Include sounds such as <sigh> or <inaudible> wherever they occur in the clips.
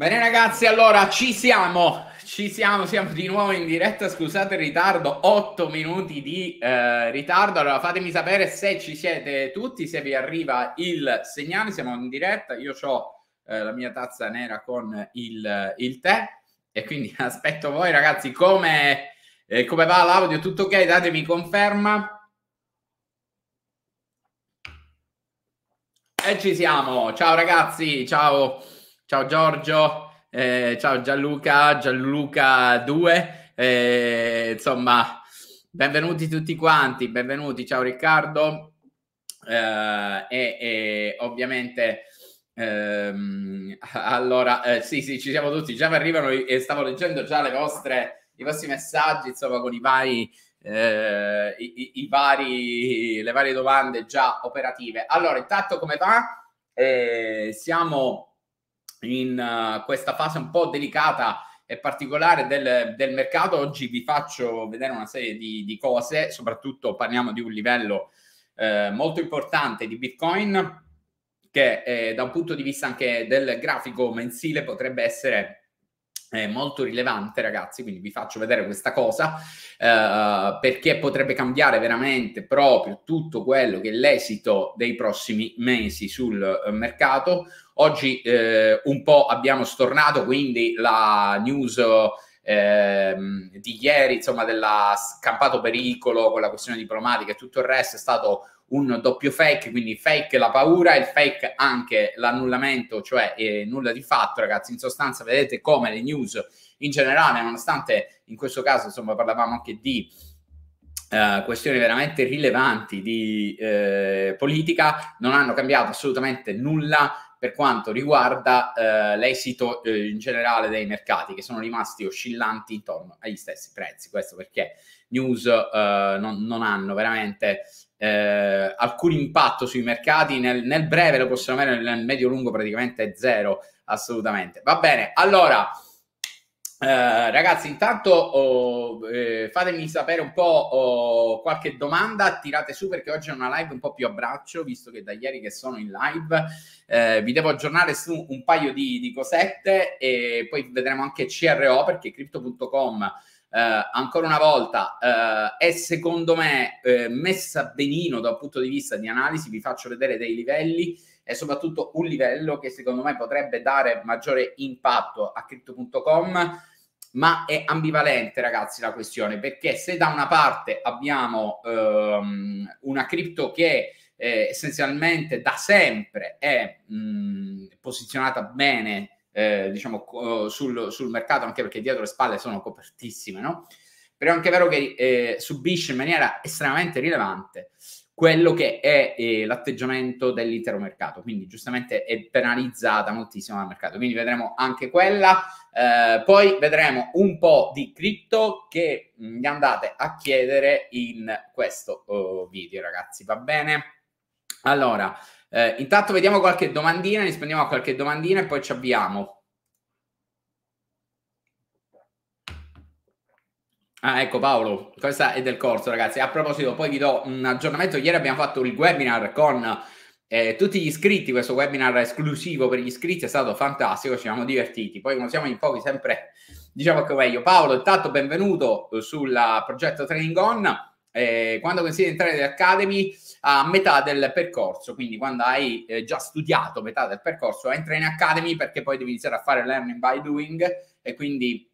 Bene ragazzi, allora ci siamo, ci siamo, siamo di nuovo in diretta, scusate il ritardo, 8 minuti di eh, ritardo, allora fatemi sapere se ci siete tutti, se vi arriva il segnale, siamo in diretta, io ho eh, la mia tazza nera con il, il, tè e quindi <laughs> aspetto voi ragazzi come, eh, come va l'audio, tutto ok, datemi conferma. E ci siamo, ciao ragazzi, ciao. Ciao Giorgio, eh, ciao Gianluca, Gianluca 2, eh, insomma, benvenuti tutti quanti, benvenuti, ciao Riccardo eh, e, e, ovviamente... Ehm, allora, eh, sì, sì, ci siamo tutti. Già mi arrivano e stavo leggendo già le vostre, i vostri messaggi, insomma, con i vari, eh, i, i, vari, le varie domande già operative. Allora, intanto come va? Eh, siamo in uh, questa fase un po' delicata e particolare del, del, mercato. Oggi vi faccio vedere una serie di, di cose, soprattutto parliamo di un livello eh, molto importante di Bitcoin che eh, da un punto di vista anche del grafico mensile potrebbe essere eh, molto rilevante ragazzi quindi vi faccio vedere questa cosa eh, perché potrebbe cambiare veramente proprio tutto quello che è l'esito dei prossimi mesi sul eh, mercato Oggi eh, un po' abbiamo stornato quindi la news ehm, di ieri, insomma, della scampato pericolo con la questione diplomatica e tutto il resto è stato un doppio fake, quindi fake la paura e il fake anche l'annullamento, cioè eh, nulla di fatto, ragazzi. In sostanza, vedete come le news in generale, nonostante in questo caso, insomma, parlavamo anche di eh, questioni veramente rilevanti di eh, politica, non hanno cambiato assolutamente nulla per quanto riguarda eh, l'esito eh, in generale dei mercati che sono rimasti oscillanti intorno agli stessi prezzi. Questo perché news eh, non, non, hanno veramente eh, alcun impatto sui mercati, nel, nel breve lo possono avere, nel medio-lungo praticamente zero, assolutamente. Va bene, allora... Eh, ragazzi, intanto oh, eh, fatemi sapere un po' oh, qualche domanda, tirate su perché oggi è una live un po' più a braccio, visto che da ieri che sono in live, eh, vi devo aggiornare su un paio di, di cosette e poi vedremo anche CRO perché crypto.com eh, ancora una volta eh, è secondo me messa benino dal punto di vista di analisi, vi faccio vedere dei livelli e soprattutto un livello che secondo me potrebbe dare maggiore impatto a crypto.com ma è ambivalente ragazzi la questione perché se da una parte abbiamo ehm, una cripto che eh, essenzialmente da sempre è mh, posizionata bene eh, diciamo sul, sul, mercato anche perché dietro le spalle sono copertissime no? però è anche vero che eh, subisce in maniera estremamente rilevante quello che è eh, l'atteggiamento dell'intero mercato, quindi giustamente è penalizzata moltissimo dal mercato, quindi vedremo anche quella, eh, poi vedremo un po' di cripto che mi mm, andate a chiedere in questo oh, video ragazzi, va bene? Allora, eh, intanto vediamo qualche domandina, rispondiamo a qualche domandina e poi ci abbiamo. Ah, ecco Paolo, questa è del corso, ragazzi. A proposito, poi vi do un aggiornamento. Ieri abbiamo fatto il webinar con eh, tutti gli iscritti, questo webinar esclusivo per gli iscritti è stato fantastico, ci siamo divertiti. Poi come siamo in pochi sempre diciamo che meglio. Paolo, intanto benvenuto sul progetto Training On. Eh, quando consigli di entrare nell'Academy a metà del percorso, quindi quando hai eh, già studiato metà del percorso, entra in Academy perché poi devi iniziare a fare learning by doing e quindi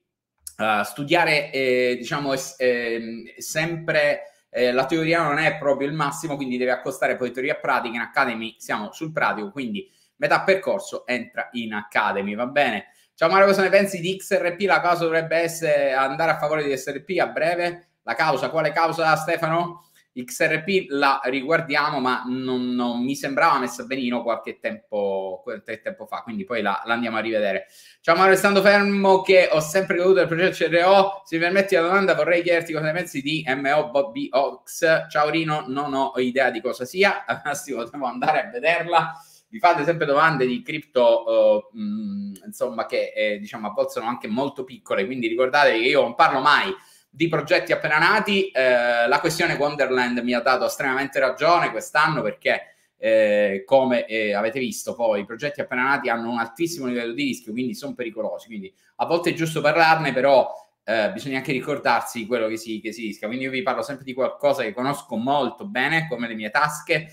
uh, studiare, eh, diciamo, es- eh, sempre eh, la teoria non è proprio il massimo, quindi deve accostare poi teoria a pratica. In Academy siamo sul pratico, quindi metà percorso entra in Academy, va bene? Ciao Mario, cosa ne pensi di XRP? La causa dovrebbe essere andare a favore di XRP a breve? La causa, quale causa Stefano? XRP la riguardiamo, ma non, non, mi sembrava messa benino qualche tempo, qualche tempo fa, quindi poi la, la, andiamo a rivedere. Ciao Mauro, stando fermo che ho sempre creduto al progetto CRO, se mi permetti la domanda vorrei chiederti cosa ne pensi di MO Bobby Ox. Ciao Rino, non ho idea di cosa sia, <laughs> al massimo devo andare a vederla. Vi fate sempre domande di cripto, eh, mm, insomma, che eh, diciamo a volte sono anche molto piccole, quindi ricordate che io non parlo mai di progetti appena nati, eh, la questione Wonderland mi ha dato estremamente ragione quest'anno perché eh, come eh, avete visto poi i progetti appena nati hanno un altissimo livello di rischio, quindi sono pericolosi, quindi a volte è giusto parlarne, però eh, bisogna anche ricordarsi quello che si, che si rischia. Quindi io vi parlo sempre di qualcosa che conosco molto bene, come le mie tasche,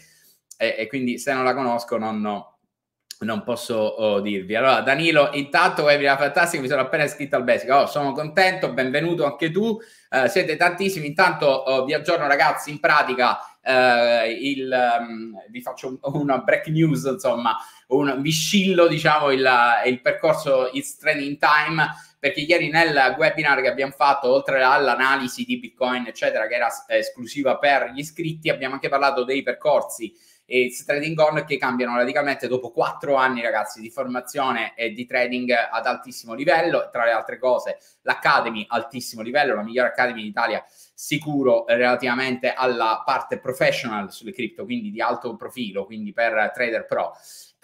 e, e quindi se non la conosco non, no, non posso oh, dirvi. Allora, Danilo, intanto Evila fantastico, mi sono appena iscritto al Basic. Oh, sono contento, benvenuto anche tu. Eh, siete tantissimi. Intanto oh, vi aggiorno, ragazzi, in pratica. Eh, il, um, vi faccio <laughs> una break news, insomma, un, viscillo, diciamo il, il percorso It's Training Time perché ieri nel webinar che abbiamo fatto, oltre all'analisi di Bitcoin, eccetera, che era eh, esclusiva per gli iscritti, abbiamo anche parlato dei percorsi e il trading on che cambiano radicalmente dopo quattro anni, ragazzi, di formazione e di trading ad altissimo livello. Tra le altre cose, l'Academy, altissimo livello, la migliore Academy d'Italia sicuro relativamente alla parte professional sulle cripto, quindi di alto profilo, quindi per trader pro.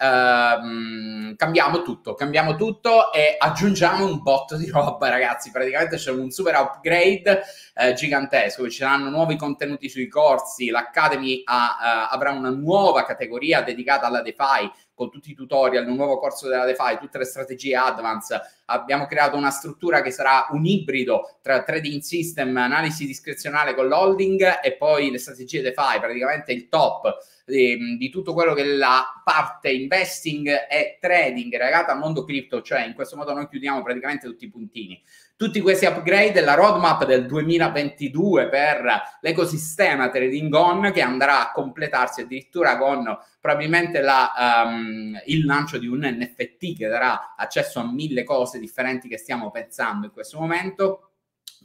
Ehm, cambiamo tutto, cambiamo tutto e aggiungiamo un botto di roba, ragazzi. Praticamente c'è un super upgrade eh, gigantesco, ci saranno nuovi contenuti sui corsi, l'Academy ha, eh, avrà una nuova categoria dedicata alla DeFi con tutti i tutorial, un nuovo corso della DeFi, tutte le strategie advanced. Abbiamo creato una struttura che sarà un ibrido tra trading system, analisi discrezionale con l'holding e poi le strategie DeFi, praticamente il top. Ehm, di tutto quello che la parte investing e trading legata al mondo cripto, cioè in questo modo noi chiudiamo praticamente tutti i puntini. Tutti questi upgrade, la roadmap del 2022 per l'ecosistema Trading On che andrà a completarsi addirittura con probabilmente la, um, il lancio di un NFT che darà accesso a mille cose differenti che stiamo pensando in questo momento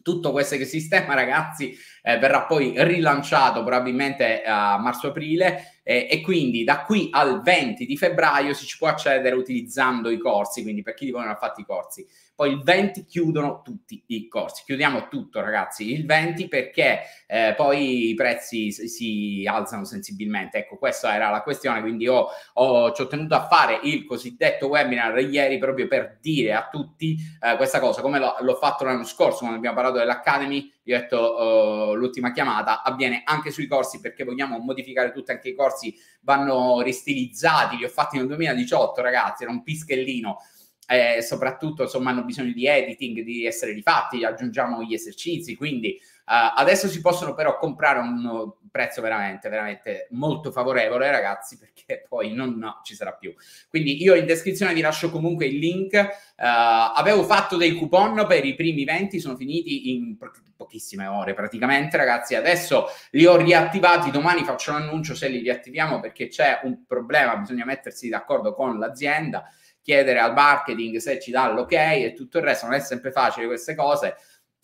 tutto questo ecosistema, <laughs> ragazzi, eh, verrà poi rilanciato probabilmente eh, a marzo-aprile eh, e quindi da qui al 20 di febbraio si ci può accedere utilizzando i corsi, quindi per chi di voi non ha fatto i corsi poi il 20 chiudono tutti i corsi. Chiudiamo tutto ragazzi, il 20 perché eh, poi i prezzi si, si alzano sensibilmente. Ecco, questa era la questione, quindi ho, ho, ci ho tenuto a fare il cosiddetto webinar ieri proprio per dire a tutti eh, questa cosa, come l'ho, l'ho fatto l'anno scorso quando abbiamo parlato dell'Academy vi ho detto uh, l'ultima chiamata avviene anche sui corsi perché vogliamo modificare tutto anche i corsi vanno ristilizzati li ho fatti nel 2018 ragazzi era un pischellino eh, soprattutto insomma hanno bisogno di editing, di essere rifatti, aggiungiamo gli esercizi, quindi uh, adesso si possono però comprare a un eh, prezzo veramente, veramente molto favorevole ragazzi perché <laughs> poi non no, ci sarà più. Quindi io in descrizione vi lascio comunque il link, uh, avevo fatto dei coupon per i primi 20, sono finiti in po- pochissime ore praticamente ragazzi, adesso li ho riattivati, domani faccio l'annuncio se li riattiviamo perché c'è un problema, bisogna mettersi d'accordo con l'azienda chiedere al marketing se ci dà l'ok e tutto il resto, non è sempre facile queste cose.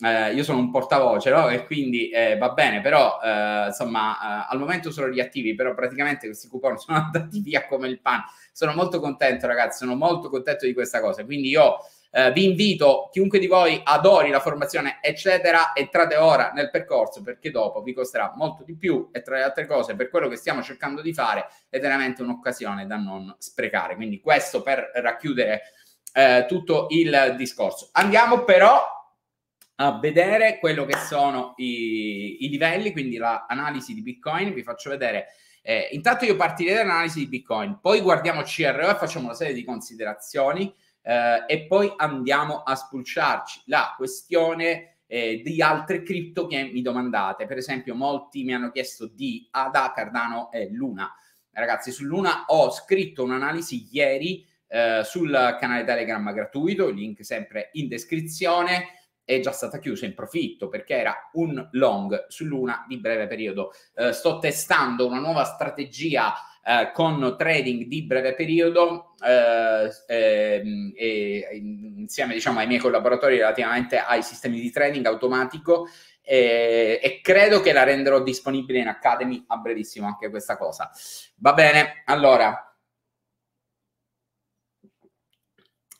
Eh, io sono un portavoce, no? E quindi eh, va bene, però eh, insomma eh, al momento sono riattivi, però praticamente questi coupon sono <laughs> andati via come il pane. Sono molto contento ragazzi, sono molto contento di questa cosa, quindi io eh, vi invito, chiunque di voi adori la formazione, eccetera, entrate ora nel percorso perché dopo vi costerà molto di più e tra le altre cose per quello che stiamo cercando di fare è veramente un'occasione da non sprecare. Quindi questo per racchiudere eh, tutto il discorso. Andiamo però a vedere quello che sono i, i livelli, quindi l'analisi di Bitcoin, vi faccio vedere eh, intanto io partirei dall'analisi di Bitcoin, poi guardiamo CRO e facciamo una serie di considerazioni eh, e poi andiamo a spulciarci la questione eh, di altre cripto che mi domandate. Per esempio, molti mi hanno chiesto di ADA, Cardano e Luna. Ragazzi, su Luna ho scritto un'analisi ieri eh, sul canale Telegram gratuito, link sempre in descrizione è già stata chiusa in profitto perché era un long su Luna di breve periodo. Eh, sto testando una nuova strategia eh, con trading di breve periodo eh, eh, e insieme diciamo, ai miei collaboratori relativamente ai sistemi di trading automatico eh, e credo che la renderò disponibile in Academy a brevissimo anche questa cosa. Va bene, allora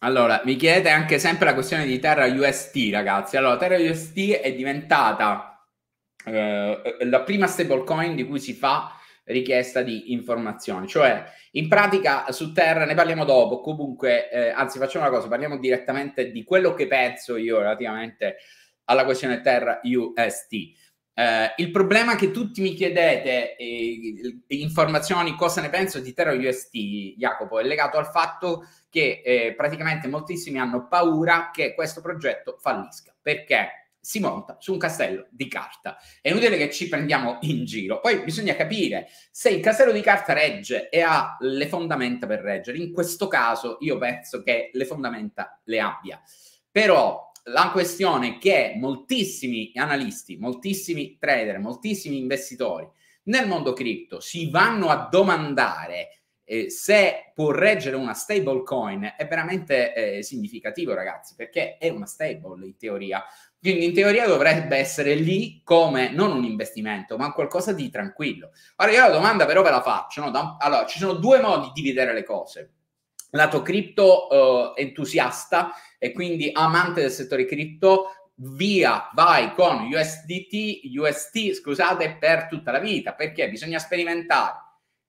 Allora, mi chiedete anche sempre la questione di Terra UST, ragazzi. Allora, Terra UST è diventata eh, la prima stablecoin di cui si fa richiesta di informazioni. Cioè, in pratica su Terra ne parliamo dopo, comunque, eh, anzi facciamo una cosa, parliamo direttamente di quello che penso io relativamente alla questione Terra UST. Eh, il problema che tutti mi chiedete eh, informazioni, cosa ne penso di Terra UST, Jacopo, è legato al fatto che eh, praticamente moltissimi hanno paura che questo progetto fallisca. Perché? si monta su un castello di carta. È inutile che ci prendiamo in giro. Poi bisogna capire se il castello di carta regge e ha le fondamenta per reggere. In questo caso io penso che le fondamenta le abbia. Però la questione è che moltissimi analisti, moltissimi trader, moltissimi investitori nel mondo cripto si vanno a domandare eh, se può reggere una stable coin è veramente eh, significativo, ragazzi, perché è una stable in teoria. Quindi in teoria dovrebbe essere lì come non un investimento, ma qualcosa di tranquillo. Ora io la domanda però ve la faccio. No? Da, allora, ci sono due modi di vedere le cose. Lato cripto eh, entusiasta e quindi amante del settore cripto, via, vai con USDT, UST, scusate, per tutta la vita, perché bisogna sperimentare,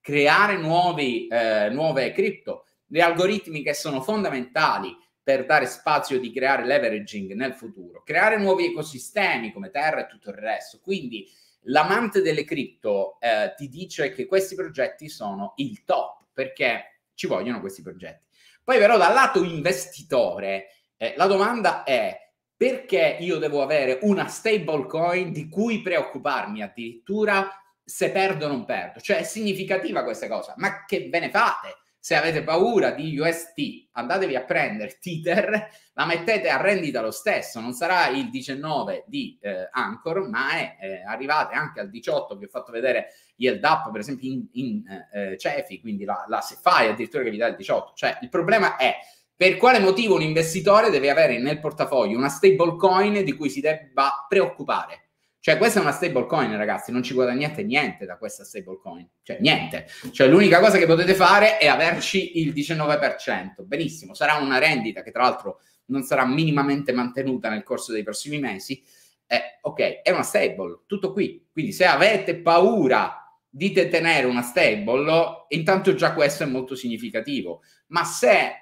creare nuovi, eh, nuove cripto, gli algoritmi che sono fondamentali, per dare spazio di creare leveraging nel futuro, creare nuovi ecosistemi come Terra e tutto il resto. Quindi l'amante delle cripto eh, ti dice che questi progetti sono il top perché ci vogliono questi progetti. Poi però dal lato investitore eh, la domanda è perché io devo avere una stablecoin di cui preoccuparmi addirittura se perdo o non perdo? Cioè è significativa questa cosa, ma che ve ne fate? Se avete paura di UST, andatevi a prendere Tether, la mettete a rendita lo stesso, non sarà il 19 di eh, Anchor, ma è, eh, arrivate anche al 18, vi ho fatto vedere Yield Up, per esempio in, in eh, eh Cefi, quindi la, la SeFi addirittura che vi dà il 18. Cioè, il problema è per quale motivo un investitore deve avere nel portafoglio una stable coin di cui si debba preoccupare? Cioè, questa è una stablecoin, ragazzi, non ci guadagnate niente da questa stablecoin. Cioè, niente. Cioè, l'unica cosa che potete fare è averci il 19%. Benissimo, sarà una rendita che tra l'altro non sarà minimamente mantenuta nel corso dei prossimi mesi. Eh, ok, è una stable, tutto qui. Quindi se avete paura di detenere una stable, intanto già questo è molto significativo. Ma se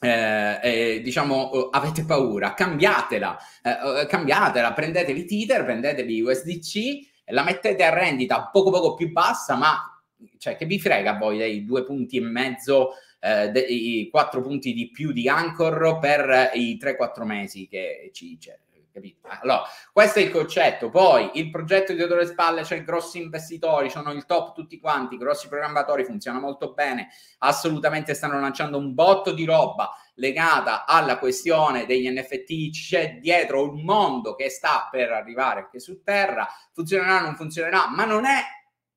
eh, eh, diciamo avete paura, cambiatela, eh, eh cambiatela, prendetevi Tether, prendetevi USDC, la mettete a rendita poco poco più bassa, ma cioè, che vi frega voi dei due punti e mezzo, eh, dei quattro punti di più di Anchor per i 3-4 mesi che ci c'è. Cioè, capito? Ah, allora, questo è il concetto. Poi il progetto di Teodoro Spalle c'è cioè grossi investitori, sono il top tutti quanti, grossi programmatori, funziona molto bene. Assolutamente stanno lanciando un botto di roba legata alla questione degli NFT, c'è dietro un mondo che sta per arrivare anche su terra, funzionerà non funzionerà, ma non è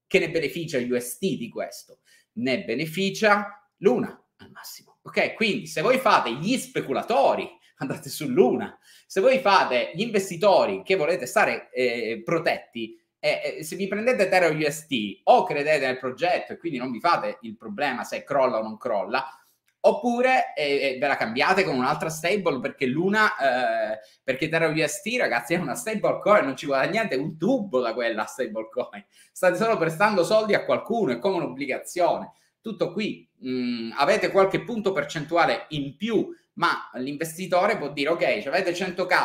che ne beneficia UST di questo, ne beneficia l'una al massimo. Ok, quindi se voi fate gli speculatori, andate su Luna, se voi fate gli investitori che volete stare eh, protetti, e eh, eh, se vi prendete Terra UST o credete nel progetto e quindi non vi fate il problema se crolla o non crolla, oppure eh, eh ve la cambiate con un'altra stable perché l'una eh, perché Terra UST ragazzi è una stable coin non ci guadagna niente un tubo da quella stable coin state solo prestando soldi a qualcuno è come un'obbligazione tutto qui mh, mm, avete qualche punto percentuale in più ma l'investitore può dire ok, avete 100k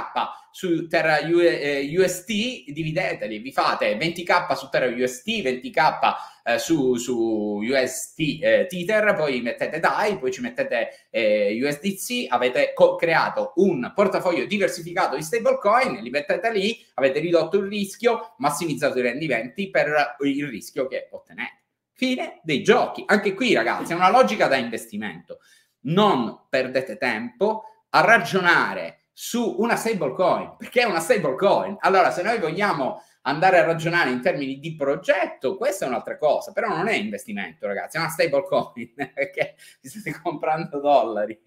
su Terra UST, eh, divideteli, vi fate 20k su Terra UST, 20k eh, su, su, UST eh, Tether, poi mettete DAI, poi ci mettete eh, USDC, avete co- creato un portafoglio diversificato di stablecoin, li mettete lì, avete ridotto il rischio, massimizzato i rendimenti per il rischio che ottenete. Fine dei giochi. Anche qui ragazzi è una logica da investimento non perdete tempo a ragionare su una stablecoin, perché è una stablecoin. Allora, se noi vogliamo andare a ragionare in termini di progetto, questa è un'altra cosa, però non è investimento, ragazzi, è una stablecoin, <laughs> perché vi state comprando dollari.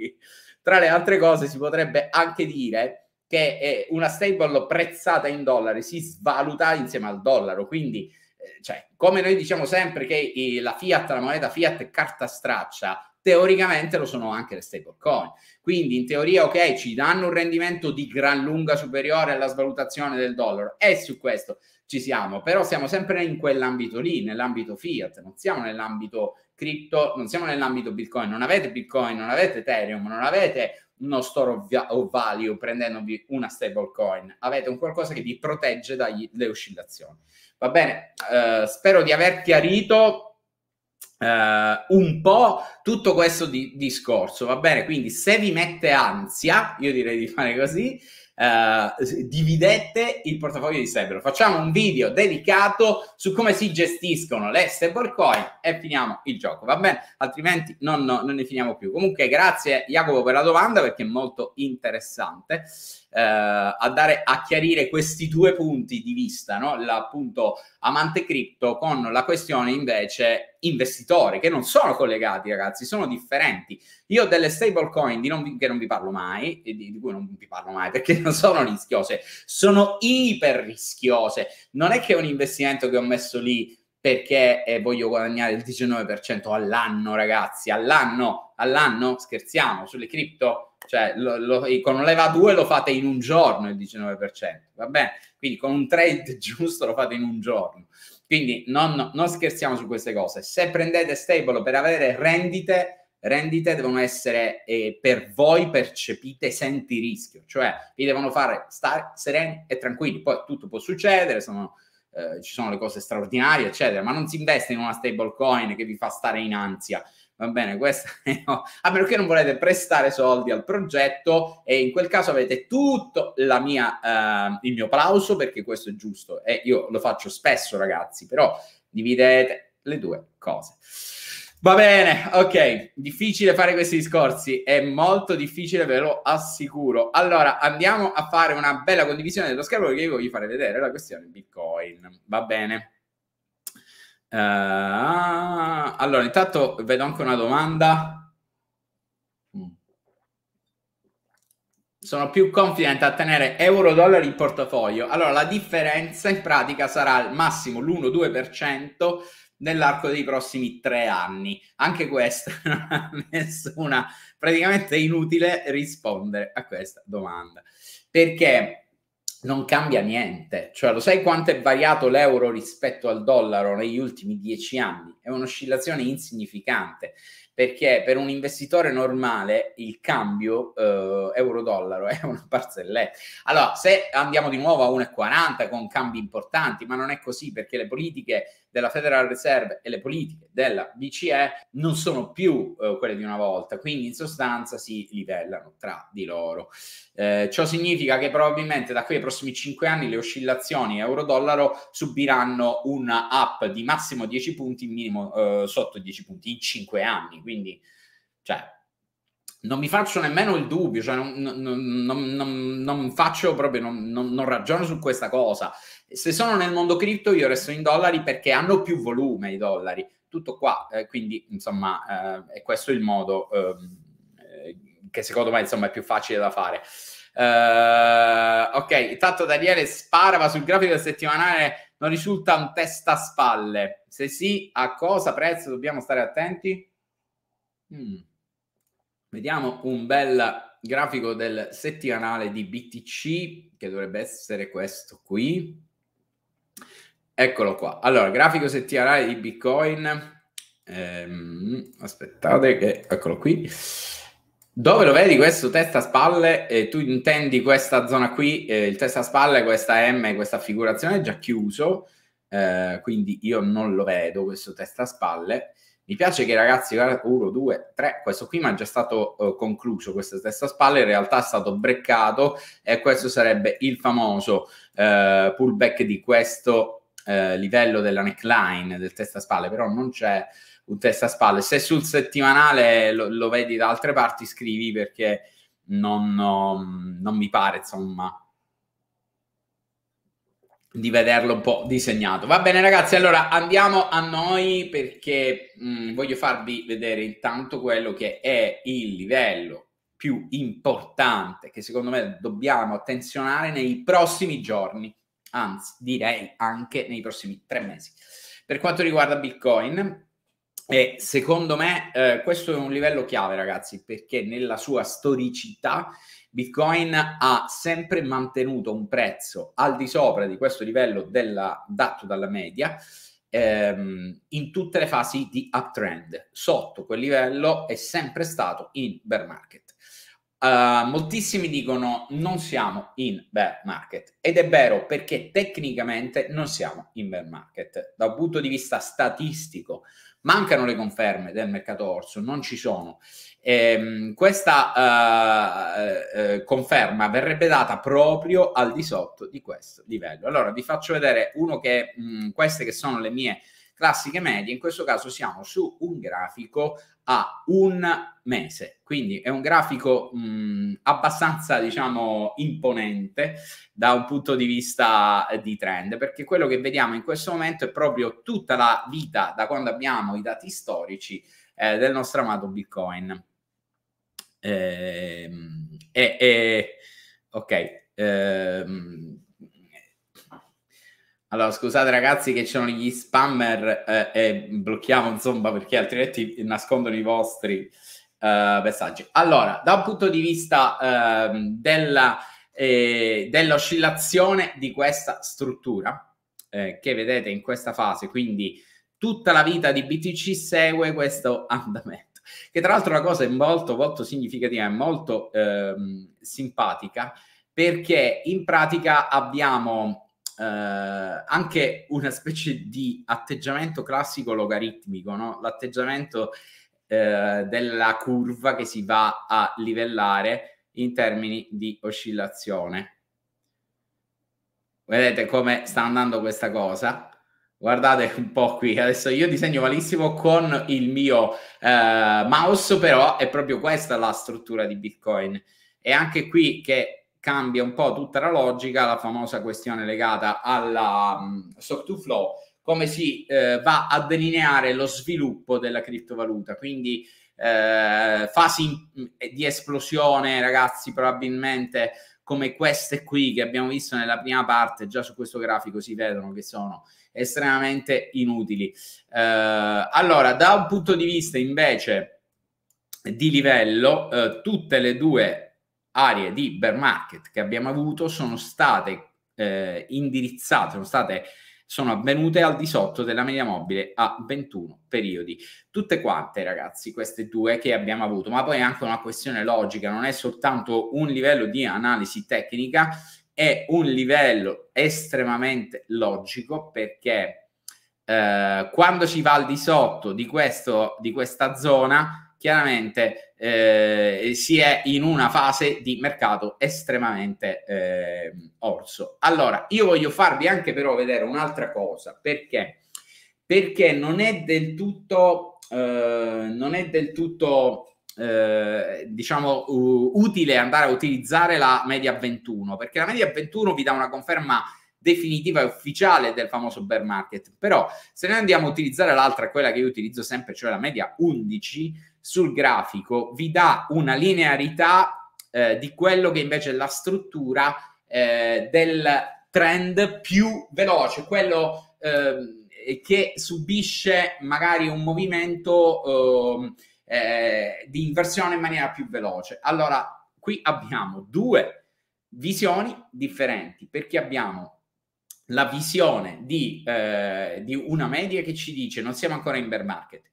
Tra le altre cose si potrebbe anche dire che una stable prezzata in dollari si svaluta insieme al dollaro, quindi eh, cioè, come noi diciamo sempre che la fiat, la moneta fiat è carta straccia, teoricamente lo sono anche le stablecoin. Quindi in teoria, ok, ci danno un rendimento di gran lunga superiore alla svalutazione del dollaro e su questo ci siamo, però siamo sempre in quell'ambito lì, nell'ambito fiat, non siamo nell'ambito cripto, non siamo nell'ambito bitcoin, non avete bitcoin, non avete ethereum, non avete uno store of, value prendendovi una stablecoin, avete un qualcosa che vi protegge dalle oscillazioni. Va bene, eh, spero di aver chiarito Uh, un po' tutto questo di- discorso, va bene? Quindi se vi mette ansia, io direi di fare così, uh, dividete il portafoglio di Sebro. Facciamo un video dedicato su come si gestiscono le stablecoin e finiamo il gioco, va bene? Altrimenti non, no, non ne finiamo più. Comunque grazie Jacopo per la domanda perché è molto interessante eh, andare a chiarire questi due punti di vista, no? l'appunto amante cripto con la questione invece investitore, che non sono collegati ragazzi, sono differenti. Io delle stablecoin di non vi, che non vi parlo mai, di, di cui non vi parlo mai <laughs> perché non sono rischiose, sono iper rischiose. Non è che è un investimento che ho messo lì perché eh, voglio guadagnare il 19% all'anno, ragazzi, all'anno, all'anno, scherziamo, sulle cripto cioè, lo, lo, con un leva 2 lo fate in un giorno il 19%, va bene? Quindi con un trade <laughs> giusto lo fate in un giorno. Quindi non, non scherziamo su queste cose. Se prendete stable per avere rendite, rendite devono essere eh, per voi percepite senti rischio, cioè vi devono fare stare sereni e tranquilli. Poi tutto può succedere, sono, eh, ci sono le cose straordinarie, eccetera, ma non si investe in una stable coin che vi fa stare in ansia, Va bene, questa <laughs> no. A meno che non volete prestare soldi al progetto e in quel caso avete tutto mia, eh, il mio applauso perché questo è giusto e io lo faccio spesso ragazzi, però dividete le due cose. Va bene, ok, difficile fare questi discorsi, è molto difficile, ve lo assicuro. Allora, andiamo a fare una bella condivisione dello schermo perché io voglio fare vedere la questione Bitcoin, va bene? Eh, allora, intanto vedo anche una domanda. Mm. Sono più confidente a tenere euro dollari in portafoglio. Allora, la differenza in pratica sarà al massimo l'1-2% nell'arco dei prossimi tre anni. Anche questa <laughs> non ha nessuna, praticamente è inutile rispondere a questa domanda. Perché non cambia niente. Cioè, lo sai quanto è variato l'euro rispetto al dollaro negli ultimi dieci anni? È un'oscillazione insignificante perché per un investitore normale il cambio eh, euro-dollaro è una barzelletta. Allora, se andiamo di nuovo a 1,40 con cambi importanti, ma non è così perché le politiche della Federal Reserve e le politiche della BCE non sono più eh, quelle di una volta, quindi in sostanza si livellano tra di loro. Eh, ciò significa che probabilmente da qui ai prossimi cinque anni le oscillazioni euro-dollaro subiranno un up di massimo 10 punti, minimo eh, sotto 10 punti in cinque anni, quindi cioè non mi faccio nemmeno il dubbio, cioè non, non, non, non faccio proprio, non, ragiono su questa cosa. Se sono nel mondo cripto io resto in dollari perché hanno più volume i dollari, tutto qua, eh, quindi insomma eh, è questo il modo ehm, eh, che secondo me insomma è più facile da fare. Uh, ok, intanto Daniele sparava sul grafico del settimanale, non risulta un testa spalle. Se sì, a cosa prezzo dobbiamo stare attenti? Mm. Vediamo un bel grafico del settimanale di BTC, che dovrebbe essere questo qui. Eccolo qua. Allora, grafico settimanale di Bitcoin. Ehm, aspettate che... Eccolo qui. Dove lo vedi questo testa a spalle? Eh, tu intendi questa zona qui, eh, il testa a spalle, questa M, questa figurazione è già chiuso, eh, quindi io non lo vedo questo testa a spalle. Mi piace che ragazzi, guarda, uno, due, tre, questo qui mi è già stato uh, concluso, questa stessa spalla in realtà è stato breccato e questo sarebbe il famoso uh, pullback di questo uh, livello della neckline, del testa spalle, però non c'è un testa spalle. Se sul settimanale lo, lo vedi da altre parti scrivi perché non, no, non mi pare, insomma, di vederlo un po' disegnato. Va bene ragazzi, allora andiamo a noi perché mh, mm, voglio farvi vedere intanto quello che è il livello più importante che secondo me dobbiamo attenzionare nei prossimi giorni, anzi direi anche nei prossimi tre mesi. Per quanto riguarda Bitcoin, e secondo me eh, questo è un livello chiave, ragazzi, perché nella sua storicità Bitcoin ha sempre mantenuto un prezzo al di sopra di questo livello della, dato dalla media ehm, in tutte le fasi di uptrend. Sotto quel livello è sempre stato in bear market. Uh, moltissimi dicono non siamo in bear market ed è vero perché tecnicamente non siamo in bear market da un punto di vista statistico Mancano le conferme del mercato orso, non ci sono. Ehm, questa eh, eh, conferma verrebbe data proprio al di sotto di questo livello. Allora vi faccio vedere uno che mh, queste che sono le mie classiche medie, in questo caso siamo su un grafico a un mese, quindi è un grafico mh, mm, abbastanza, diciamo, imponente da un punto di vista eh, di trend, perché quello che vediamo in questo momento è proprio tutta la vita da quando abbiamo i dati storici eh, del nostro amato Bitcoin. Eh, eh, ok, ehm, allora, scusate ragazzi che c'erano gli spammer eh, e blocchiamo insomma perché altrimenti nascondono i vostri eh, messaggi. Allora, da un punto di vista ehm, eh, della, dell'oscillazione di questa struttura eh, che vedete in questa fase, quindi tutta la vita di BTC segue questo <laughs> andamento, che tra l'altro è una cosa molto, molto significativa e molto ehm, simpatica perché in pratica abbiamo eh, anche una specie di atteggiamento classico logaritmico, no? l'atteggiamento eh, della curva che si va a livellare in termini di oscillazione. Vedete come sta andando questa cosa? Guardate un po' qui, adesso io disegno malissimo con il mio eh, mouse, però è proprio questa la struttura di Bitcoin. E anche qui che cambia un po' tutta la logica, la famosa questione legata alla um, mm, stock to flow, come si eh, va a delineare lo sviluppo della criptovaluta. Quindi eh, fasi mm, di esplosione, ragazzi, probabilmente come queste qui che abbiamo visto nella prima parte, già su questo grafico si vedono che sono estremamente inutili. Eh, allora, da un punto di vista invece di livello, eh, tutte le due aree di bear market che abbiamo avuto sono state eh, indirizzate, sono state sono avvenute al di sotto della media mobile a 21 periodi. Tutte quante, ragazzi, queste due che abbiamo avuto, ma poi è anche una questione logica, non è soltanto un livello di analisi tecnica, è un livello estremamente logico perché eh, quando si va al di sotto di, questo, di questa zona chiaramente eh, si è in una fase di mercato estremamente eh, orso. Allora, io voglio farvi anche però vedere un'altra cosa, perché? Perché non è del tutto, eh, non è del tutto eh, diciamo, uh, utile andare a utilizzare la media 21, perché la media 21 vi dà una conferma definitiva e ufficiale del famoso bear market. Però se noi andiamo a utilizzare l'altra, quella che io utilizzo sempre, cioè la media 11, sul grafico vi dà una linearità eh, di quello che invece è la struttura eh, del trend più veloce, quello ehm, eh, che subisce magari un movimento ehm, eh, di inversione in maniera più veloce. Allora, qui abbiamo due visioni differenti perché abbiamo la visione di, eh, di, una media che ci dice non siamo ancora in bear market,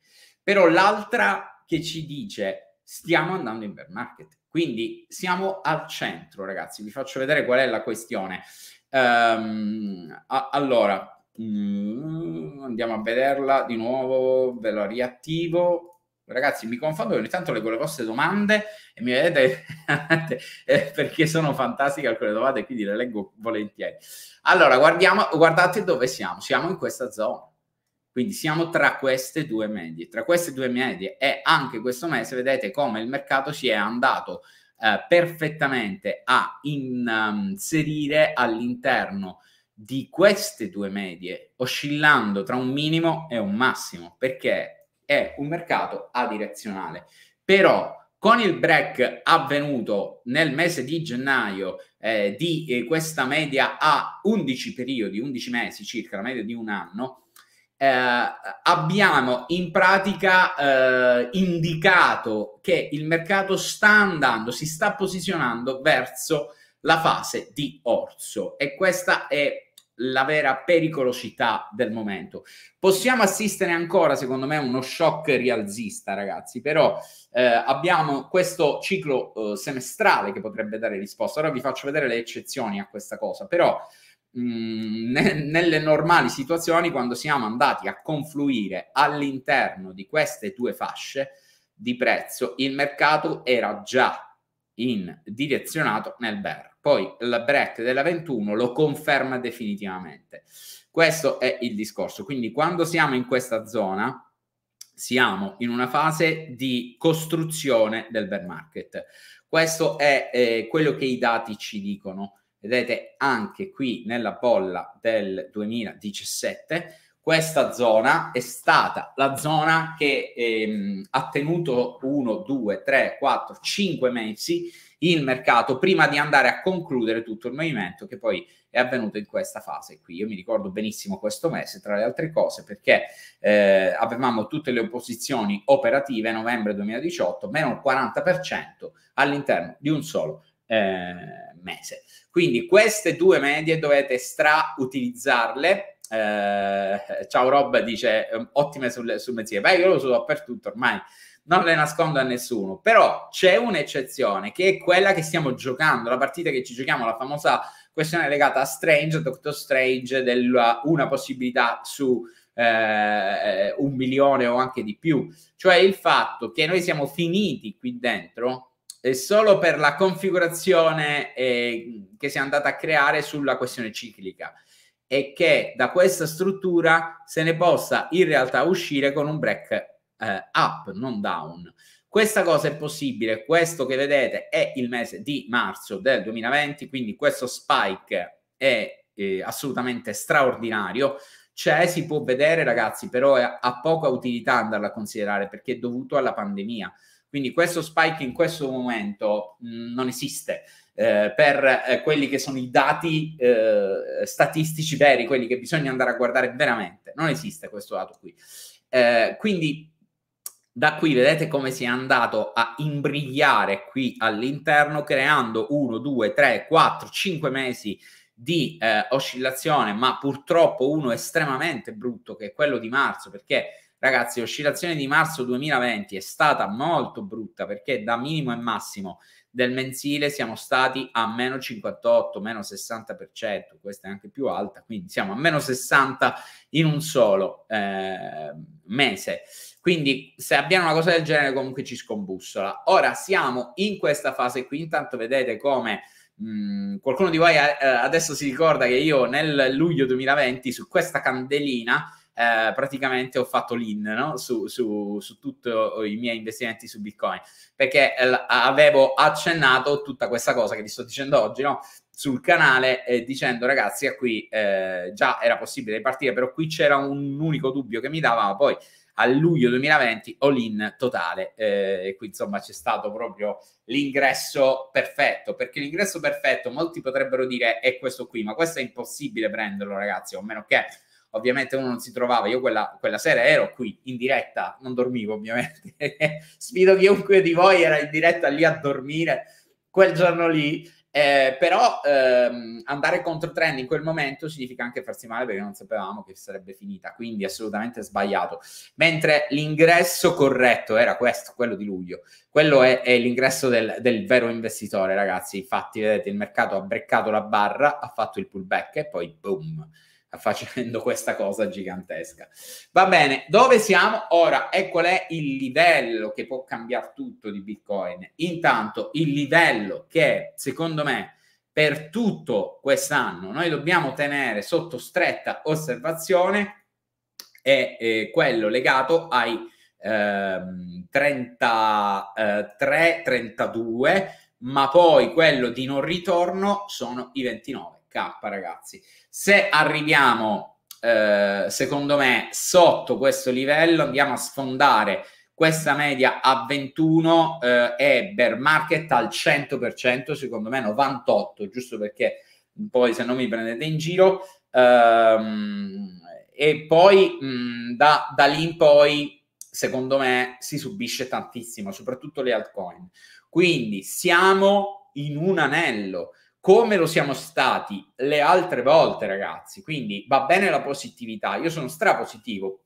però l'altra che ci dice stiamo andando in bear market. Quindi siamo al centro, ragazzi. Vi faccio vedere qual è la questione. Um, a- allora, mm, andiamo a vederla di nuovo, ve la riattivo. Ragazzi, mi confondo ogni tanto leggo le vostre domande e mi vedete <laughs> eh, perché sono fantastiche alcune domande, quindi le leggo volentieri. Allora, guardiamo, guardate dove siamo. Siamo in questa zona quindi siamo tra queste due medie. Tra queste due medie e anche questo mese vedete come il mercato si è andato eh, perfettamente a inserire all'interno di queste due medie, oscillando tra un minimo e un massimo, perché è un mercato adirezionale. Però con il break avvenuto nel mese di gennaio eh, di eh, questa media a 11 periodi, 11 mesi circa, la media di un anno, eh, abbiamo in pratica eh, indicato che il mercato sta andando, si sta posizionando verso la fase di orso e questa è la vera pericolosità del momento. Possiamo assistere ancora, secondo me, a uno shock rialzista, ragazzi, però eh, abbiamo questo ciclo eh, semestrale che potrebbe dare risposta. Ora vi faccio vedere le eccezioni a questa cosa, però mh, mm, ne, nelle normali situazioni quando siamo andati a confluire all'interno di queste due fasce di prezzo, il mercato era già in direzionato nel bear. Poi il break della 21 lo conferma definitivamente. Questo è il discorso. Quindi quando siamo in questa zona siamo in una fase di costruzione del bear market. Questo è eh, quello che i dati ci dicono vedete anche qui nella bolla del 2017, questa zona è stata la zona che ehm, ha tenuto 1, 2, 3, 4, 5 mesi il mercato prima di andare a concludere tutto il movimento che poi è avvenuto in questa fase qui. Io mi ricordo benissimo questo mese, tra le altre cose, perché eh, avevamo tutte le opposizioni operative novembre 2018, meno il 40% all'interno di un solo eh, mese. Quindi queste due medie dovete strautilizzarle. Eh, ciao Rob dice ehm, ottime sul, sul mezziere, beh io lo so dappertutto ormai, non le nascondo a nessuno, però c'è un'eccezione che è quella che stiamo giocando, la partita che ci giochiamo, la famosa questione legata a Strange, a Doctor Strange, della una possibilità su eh, un milione o anche di più, cioè il fatto che noi siamo finiti qui dentro è solo per la configurazione eh, che si è andata a creare sulla questione ciclica e che da questa struttura se ne possa in realtà uscire con un break eh, up, non down. Questa cosa è possibile, questo che vedete è il mese di marzo del 2020, quindi questo spike è eh, assolutamente straordinario. C'è, si può vedere ragazzi, però ha poca utilità andarla a considerare perché è dovuto alla pandemia. Quindi questo spike in questo momento mh, mm, non esiste. Eh, per eh, quelli che sono i dati eh, statistici veri, quelli che bisogna andare a guardare veramente. Non esiste questo dato qui. Eh, quindi da qui vedete come si è andato a imbrigliare qui all'interno, creando 1, 2, 3, 4, 5 mesi di eh, oscillazione, ma purtroppo uno estremamente brutto che è quello di marzo, perché Ragazzi, l'oscillazione di marzo 2020 è stata molto brutta perché da minimo e massimo del mensile siamo stati a meno 58, meno 60%, questa è anche più alta, quindi siamo a meno 60 in un solo eh, mese. Quindi se abbiamo una cosa del genere comunque ci scombussola. Ora siamo in questa fase qui, intanto vedete come mh, mm, qualcuno di voi eh, adesso si ricorda che io nel luglio 2020 su questa candelina eh, praticamente ho fatto l'in no? su, su, su tutti i miei investimenti su Bitcoin, perché eh, avevo accennato tutta questa cosa che vi sto dicendo oggi, no? sul canale eh, dicendo ragazzi a qui eh, già era possibile partire però qui c'era un unico dubbio che mi dava poi a luglio 2020 all in totale eh, e qui insomma c'è stato proprio l'ingresso perfetto perché l'ingresso perfetto molti potrebbero dire è questo qui ma questo è impossibile prenderlo ragazzi a meno che ovviamente uno non si trovava, io quella, quella sera ero qui in diretta, non dormivo ovviamente, <laughs> sfido chiunque di voi era in diretta lì a dormire quel giorno lì, eh, però ehm, andare contro trend in quel momento significa anche farsi male perché non sapevamo che sarebbe finita, quindi assolutamente sbagliato. Mentre l'ingresso corretto era questo, quello di luglio. Quello è, è l'ingresso del, del, vero investitore, ragazzi. Infatti, vedete, il mercato ha breccato la barra, ha fatto il pullback e poi boom facendo questa cosa gigantesca. Va bene, dove siamo ora e qual è il livello che può cambiare tutto di Bitcoin? Intanto il livello che secondo me per tutto quest'anno noi dobbiamo tenere sotto stretta osservazione è, è eh, quello legato ai ehm, 33, 32 eh, ma poi quello di non ritorno sono i 29 K, ragazzi. Se arriviamo, eh, secondo me, sotto questo livello, andiamo a sfondare questa media a 21 eh, è bear market al 100%, secondo me 98, giusto perché poi se non mi prendete in giro. Ehm, e poi mh, mm, da, da lì in poi, secondo me, si subisce tantissimo, soprattutto le altcoin. Quindi siamo in un anello come lo siamo stati le altre volte, ragazzi. Quindi va bene la positività. Io sono strapositivo.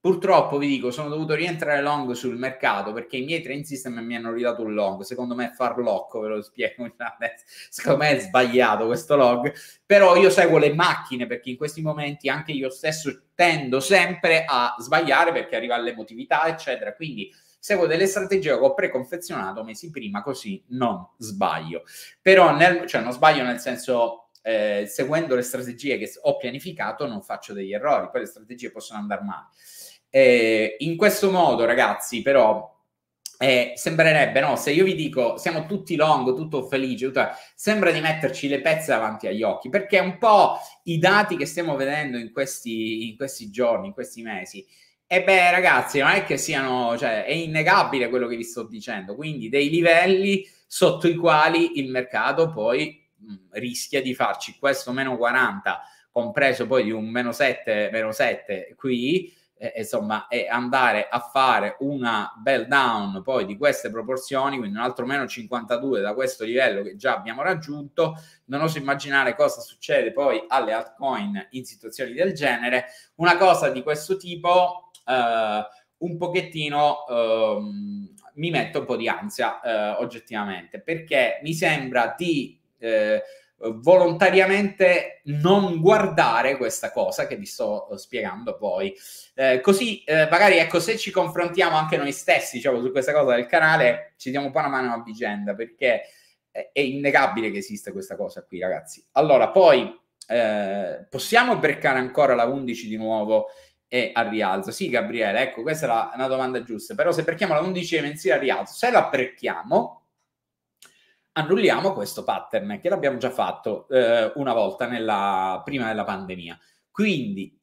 Purtroppo vi dico, sono dovuto rientrare long sul mercato perché i miei train system mi hanno ridato un long. Secondo me è farlocco, ve lo spiego. Secondo me è sbagliato questo log. Però io seguo le macchine perché in questi momenti anche io stesso tendo sempre a sbagliare perché arriva all'emotività, eccetera. Quindi seguo delle strategie che ho preconfezionato mesi prima, così non sbaglio. Però, nel, cioè, non sbaglio nel senso eh, seguendo le strategie che ho pianificato non faccio degli errori, poi le strategie possono andare male. Eh, in questo modo, ragazzi, però eh, sembrerebbe, no? Se io vi dico siamo tutti long, tutto felice, tutto... sembra di metterci le pezze davanti agli occhi, perché un po' i dati che stiamo vedendo in questi, in questi giorni, in questi mesi, e beh, ragazzi, non è che siano, cioè, è innegabile quello che vi sto dicendo, quindi dei livelli sotto i quali il mercato poi mh, mm, rischia di farci questo meno 40, compreso poi di un meno 7, meno 7 qui, eh, insomma, e andare a fare una bell down poi di queste proporzioni, quindi un altro meno 52 da questo livello che già abbiamo raggiunto, non oso immaginare cosa succede poi alle altcoin in situazioni del genere. Una cosa di questo tipo eh, un pochettino ehm, mi metto un po' di ansia eh, oggettivamente perché mi sembra di eh, volontariamente non guardare questa cosa che vi sto eh, spiegando poi. Eh, così, eh, magari, ecco, se ci confrontiamo anche noi stessi, diciamo, su questa cosa del canale, ci diamo un po' una mano a vicenda, perché è innegabile che esista questa cosa qui, ragazzi. Allora, poi, eh, possiamo beccare ancora la 11 di nuovo e al rialzo. Sì, Gabriele, ecco, questa era una domanda giusta, però se perchiamo la 11 mensile al rialzo, se la perchiamo, annulliamo questo pattern che l'abbiamo già fatto eh, una volta nella, prima della pandemia. Quindi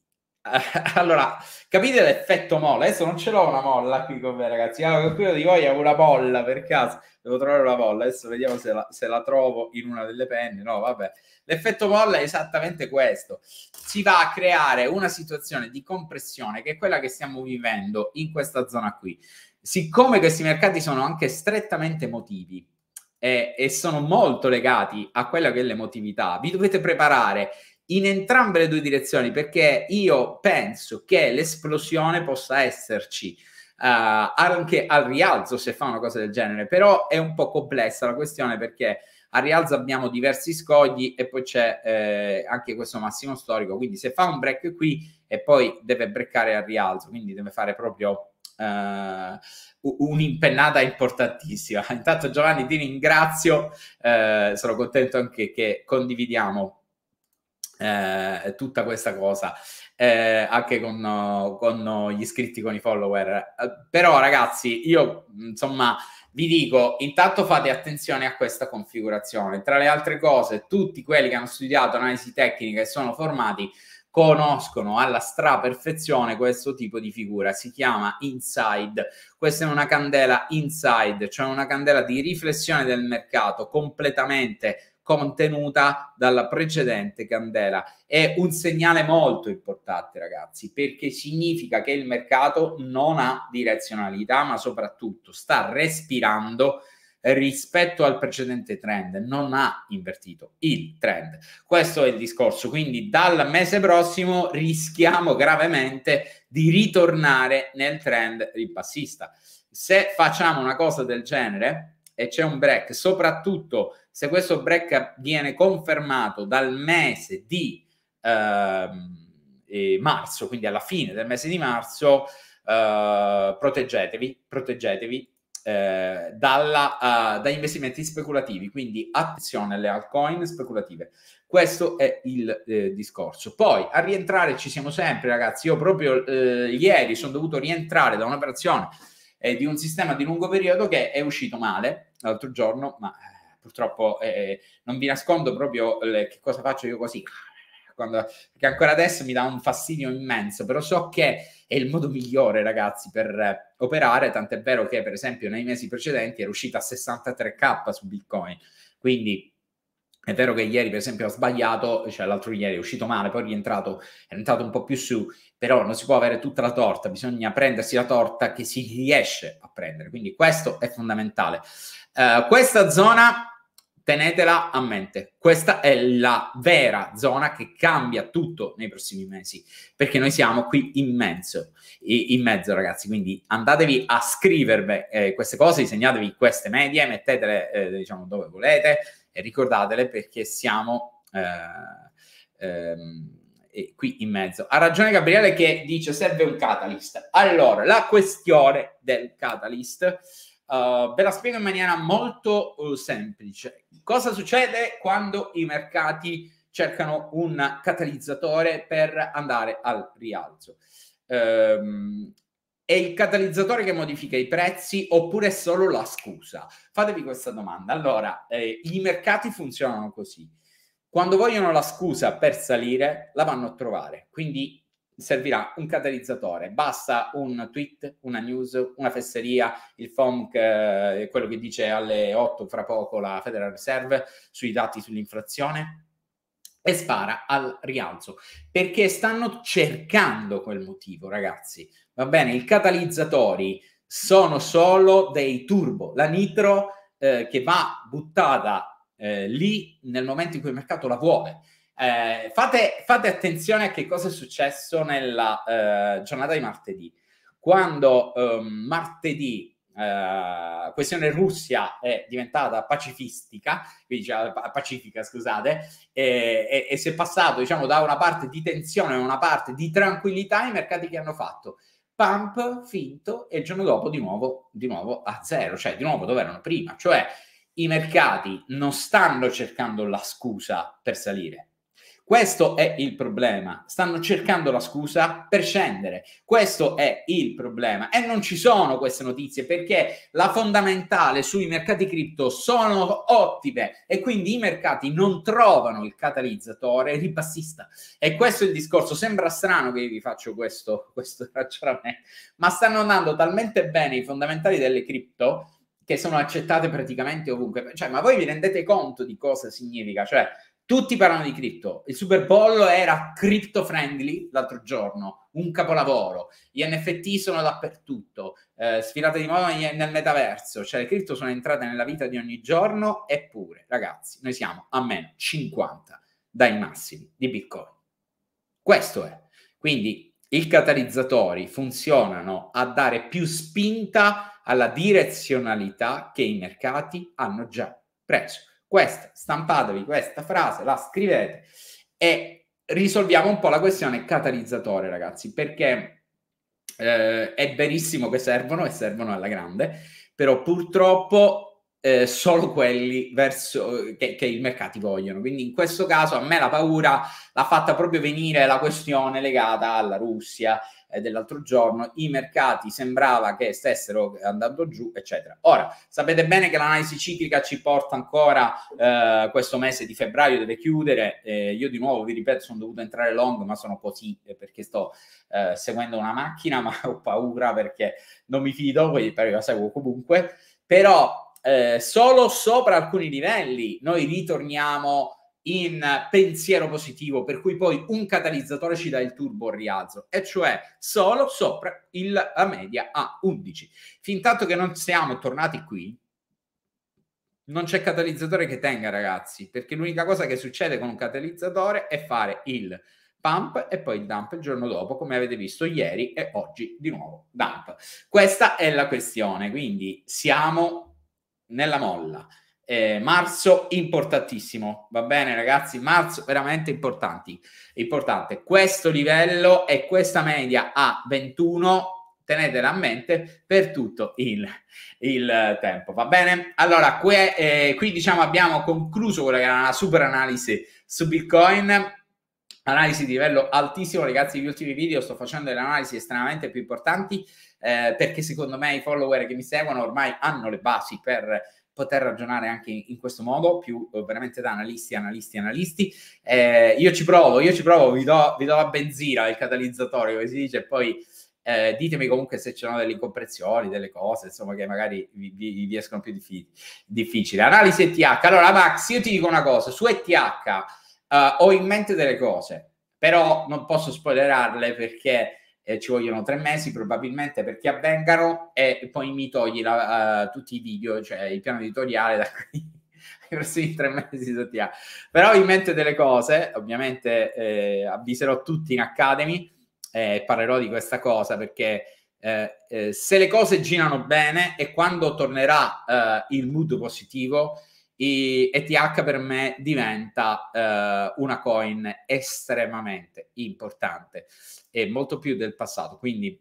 <laughs> allora, capite l'effetto molla? Adesso non ce l'ho una molla qui con me, ragazzi. Ah, qualcuno di voi ha una molla per caso. Devo trovare una molla. Adesso vediamo se la, se la, trovo in una delle penne. No, vabbè. L'effetto molla è esattamente questo. Si va a creare una situazione di compressione che è quella che stiamo vivendo in questa zona qui. Siccome questi mercati sono anche strettamente emotivi e, eh, e sono molto legati a quella che è l'emotività, vi dovete preparare in entrambe le due direzioni perché io penso che l'esplosione possa esserci uh, anche al rialzo se fa una cosa del genere, però è un po' complessa la questione perché al rialzo abbiamo diversi scogli e poi c'è eh, anche questo massimo storico, quindi se fa un break qui e poi deve breccare al rialzo, quindi deve fare proprio Uh, un'impennata importantissima. <laughs> Intanto Giovanni ti ringrazio, uh, sono contento anche che condividiamo eh, tutta questa cosa eh, anche con, con, gli iscritti, con i follower. Eh, però ragazzi, io insomma vi dico, intanto fate attenzione a questa configurazione. Tra le altre cose, tutti quelli che hanno studiato analisi tecnica e sono formati conoscono alla stra perfezione questo tipo di figura, si chiama inside. Questa è una candela inside, cioè una candela di riflessione del mercato completamente contenuta dalla precedente candela. È un segnale molto importante, ragazzi, perché significa che il mercato non ha direzionalità, ma soprattutto sta respirando rispetto al precedente trend, non ha invertito il trend. Questo è il discorso, quindi dal mese prossimo rischiamo gravemente di ritornare nel trend ribassista. Se facciamo una cosa del genere, e c'è un break, soprattutto se questo break viene confermato dal mese di eh, marzo, quindi alla fine del mese di marzo, eh, proteggetevi, proteggetevi eh, dalla, uh, eh, da investimenti speculativi, quindi attenzione alle altcoin speculative. Questo è il eh, discorso. Poi a rientrare ci siamo sempre, ragazzi. Io proprio eh, ieri sono dovuto rientrare da un'operazione eh, di un sistema di lungo periodo che è uscito male l'altro giorno, ma eh, purtroppo eh, non vi nascondo proprio le, che cosa faccio io così, quando, perché ancora adesso mi dà un fastidio immenso, però so che è il modo migliore, ragazzi, per eh, operare, tant'è vero che per esempio nei mesi precedenti era uscita a 63k su Bitcoin, quindi... È vero che ieri, per esempio, ho sbagliato, cioè l'altro ieri è uscito male, poi è rientrato, è entrato un po' più su però non si può avere tutta la torta, bisogna prendersi la torta che si riesce a prendere, quindi questo è fondamentale. Uh, questa zona tenetela a mente. Questa è la vera zona che cambia tutto nei prossimi mesi, perché noi siamo qui in mezzo, in mezzo ragazzi, quindi andatevi a scrivervi eh, queste cose, disegnatevi queste medie, mettetele eh, diciamo dove volete e ricordatele perché siamo eh, ehm, eh, qui in mezzo. Ha ragione Gabriele che dice serve un catalyst. Allora, la questione del catalyst uh, ve la spiego in maniera molto uh, semplice. Cosa succede quando i mercati cercano un catalizzatore per andare al rialzo? Um, è il catalizzatore che modifica i prezzi oppure è solo la scusa? Fatevi questa domanda. Allora, eh, i mercati funzionano così. Quando vogliono la scusa per salire, la vanno a trovare. Quindi servirà un catalizzatore. Basta un tweet, una news, una fesseria, il FOMC, eh, quello che dice alle 8 fra poco la Federal Reserve sui dati sull'inflazione e spara al rialzo perché stanno cercando quel motivo, ragazzi. Va bene, i catalizzatori sono solo dei turbo, la nitro eh, che va buttata eh, lì nel momento in cui il mercato la vuole. Eh, fate, fate, attenzione a che cosa è successo nella eh, giornata di martedì. Quando ehm, martedì Uh, questione Russia è diventata pacifistica, quindi cioè, pacifica, scusate, e, e, e, si è passato diciamo, da una parte di tensione a una parte di tranquillità i mercati che hanno fatto pump finto e il giorno dopo di nuovo, di nuovo a zero, cioè di nuovo dove erano prima, cioè i mercati non stanno cercando la scusa per salire. Questo è il problema. Stanno cercando la scusa per scendere. Questo è il problema. E non ci sono queste notizie perché la fondamentale sui mercati cripto sono ottime e quindi i mercati non trovano il catalizzatore ribassista. E questo è il discorso. Sembra strano che io vi faccio questo, questo <laughs> ragionamento, ma stanno andando talmente bene i fondamentali delle cripto che sono accettate praticamente ovunque. Cioè, ma voi vi rendete conto di cosa significa? Cioè, tutti parlano di cripto. Il Super Bowl era crypto friendly l'altro giorno, un capolavoro. Gli NFT sono dappertutto, eh, sfilate di moda nel metaverso. Cioè, le cripto sono entrate nella vita di ogni giorno, eppure, ragazzi, noi siamo a meno 50 dai massimi di Bitcoin. Questo è. Quindi i catalizzatori funzionano a dare più spinta alla direzionalità che i mercati hanno già preso. Questa, stampatevi questa frase, la scrivete e risolviamo un po' la questione catalizzatore, ragazzi, perché eh, è verissimo che servono e servono alla grande, però purtroppo eh, solo quelli verso, che, che, i mercati vogliono. Quindi in questo caso a me la paura l'ha fatta proprio venire la questione legata alla Russia eh, dell'altro giorno. I mercati sembrava che stessero andando giù, eccetera. Ora, sapete bene che l'analisi ciclica ci porta ancora eh, questo mese di febbraio, deve chiudere. Eh, io di nuovo, vi ripeto, sono dovuto entrare long, ma sono così eh, perché sto eh, seguendo una macchina, <laughs> ma ho paura perché non mi fido, quindi la seguo comunque. Però eh, solo sopra alcuni livelli noi ritorniamo in pensiero positivo, per cui poi un catalizzatore ci dà il turbo rialzo, e cioè solo sopra il, la media a 11. Fintanto che non siamo tornati qui, non c'è catalizzatore che tenga, ragazzi, perché l'unica cosa che succede con un catalizzatore è fare il pump e poi il dump il giorno dopo, come avete visto ieri e oggi di nuovo dump. Questa è la questione, quindi siamo nella molla. Eh, marzo importantissimo, va bene ragazzi? Marzo veramente importanti, importante. Questo livello e questa media a 21, tenetela a mente per tutto il, il tempo, va bene? Allora, qui, eh, qui diciamo abbiamo concluso quella che era una super analisi su Bitcoin analisi di livello altissimo ragazzi gli ultimi video sto facendo delle analisi estremamente più importanti eh, perché secondo me i follower che mi seguono ormai hanno le basi per poter ragionare anche in questo modo più eh, veramente da analisti analisti analisti eh, io ci provo io ci provo vi do, vi do la benzina il catalizzatore come si dice poi eh, ditemi comunque se ci sono delle incomprensioni, delle cose, insomma, che magari vi, vi, vi escono più diffi- difficili. Analisi ETH. Allora, Max, io ti dico una cosa, su ETH Uh, ho in mente delle cose, però non posso spoilerarle perché eh, ci vogliono tre mesi probabilmente perché avvengano e poi mi togli la, uh, tutti i video, cioè il piano editoriale da qui ai <laughs> prossimi tre mesi sottia. Però ho in mente delle cose, ovviamente eh, avviserò tutti in Academy eh, e eh, parlerò di questa cosa perché se le cose girano bene e quando tornerà il mood positivo, e ETH per me diventa eh, una coin estremamente importante e molto più del passato, quindi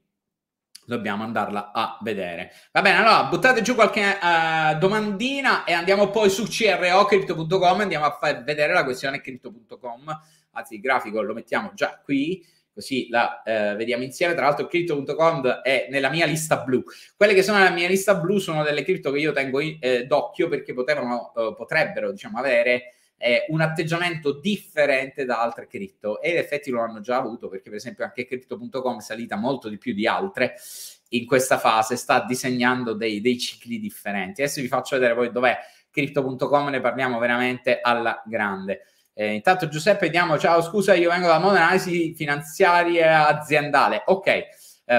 dobbiamo andarla a vedere. Va bene, allora buttate giù qualche eh, domandina e andiamo poi su CRO crypto.com, andiamo a vedere la questione crypto.com, anzi il grafico lo mettiamo già qui così la eh, vediamo insieme. Tra l'altro, crypto.com è nella mia lista blu. Quelle che sono nella mia lista blu sono delle cripto che io tengo in, eh, d'occhio perché potevano, eh, potrebbero, diciamo, avere eh, un atteggiamento differente da altre cripto e in effetti lo hanno già avuto perché per esempio anche crypto.com è salita molto di più di altre in questa fase sta disegnando dei, dei cicli differenti adesso vi faccio vedere poi dov'è crypto.com ne parliamo veramente alla grande eh, intanto Giuseppe diamo ciao, scusa, io vengo da un'analisi finanziaria aziendale. Ok, eh,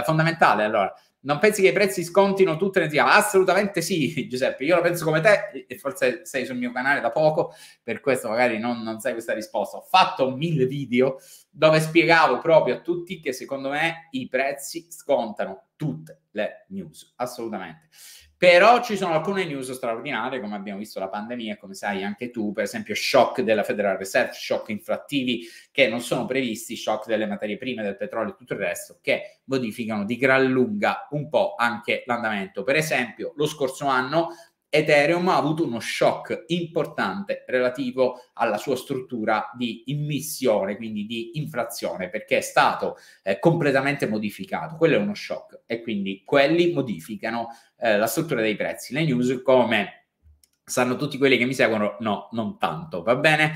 fondamentale allora. Non pensi che i prezzi scontino tutte le entità? Assolutamente sì, <laughs> Giuseppe. Io la penso come te, e forse sei sul mio canale da poco, per questo magari non, non sai questa risposta. Ho fatto mille video dove spiegavo proprio a tutti che secondo me i prezzi scontano tutte le news, assolutamente. Però ci sono alcune news straordinarie, come abbiamo visto la pandemia, come sai anche tu, per esempio shock della Federal Reserve, shock inflattivi che non sono previsti, shock delle materie prime, del petrolio e tutto il resto, che modificano di gran lunga un po' anche l'andamento. Per esempio, lo scorso anno Ethereum ha avuto uno shock importante relativo alla sua struttura di immissione, quindi di inflazione, perché è stato eh, completamente modificato. Quello è uno shock e quindi quelli modificano eh, la struttura dei prezzi. Le news come sanno tutti quelli che mi seguono, no, non tanto, va bene?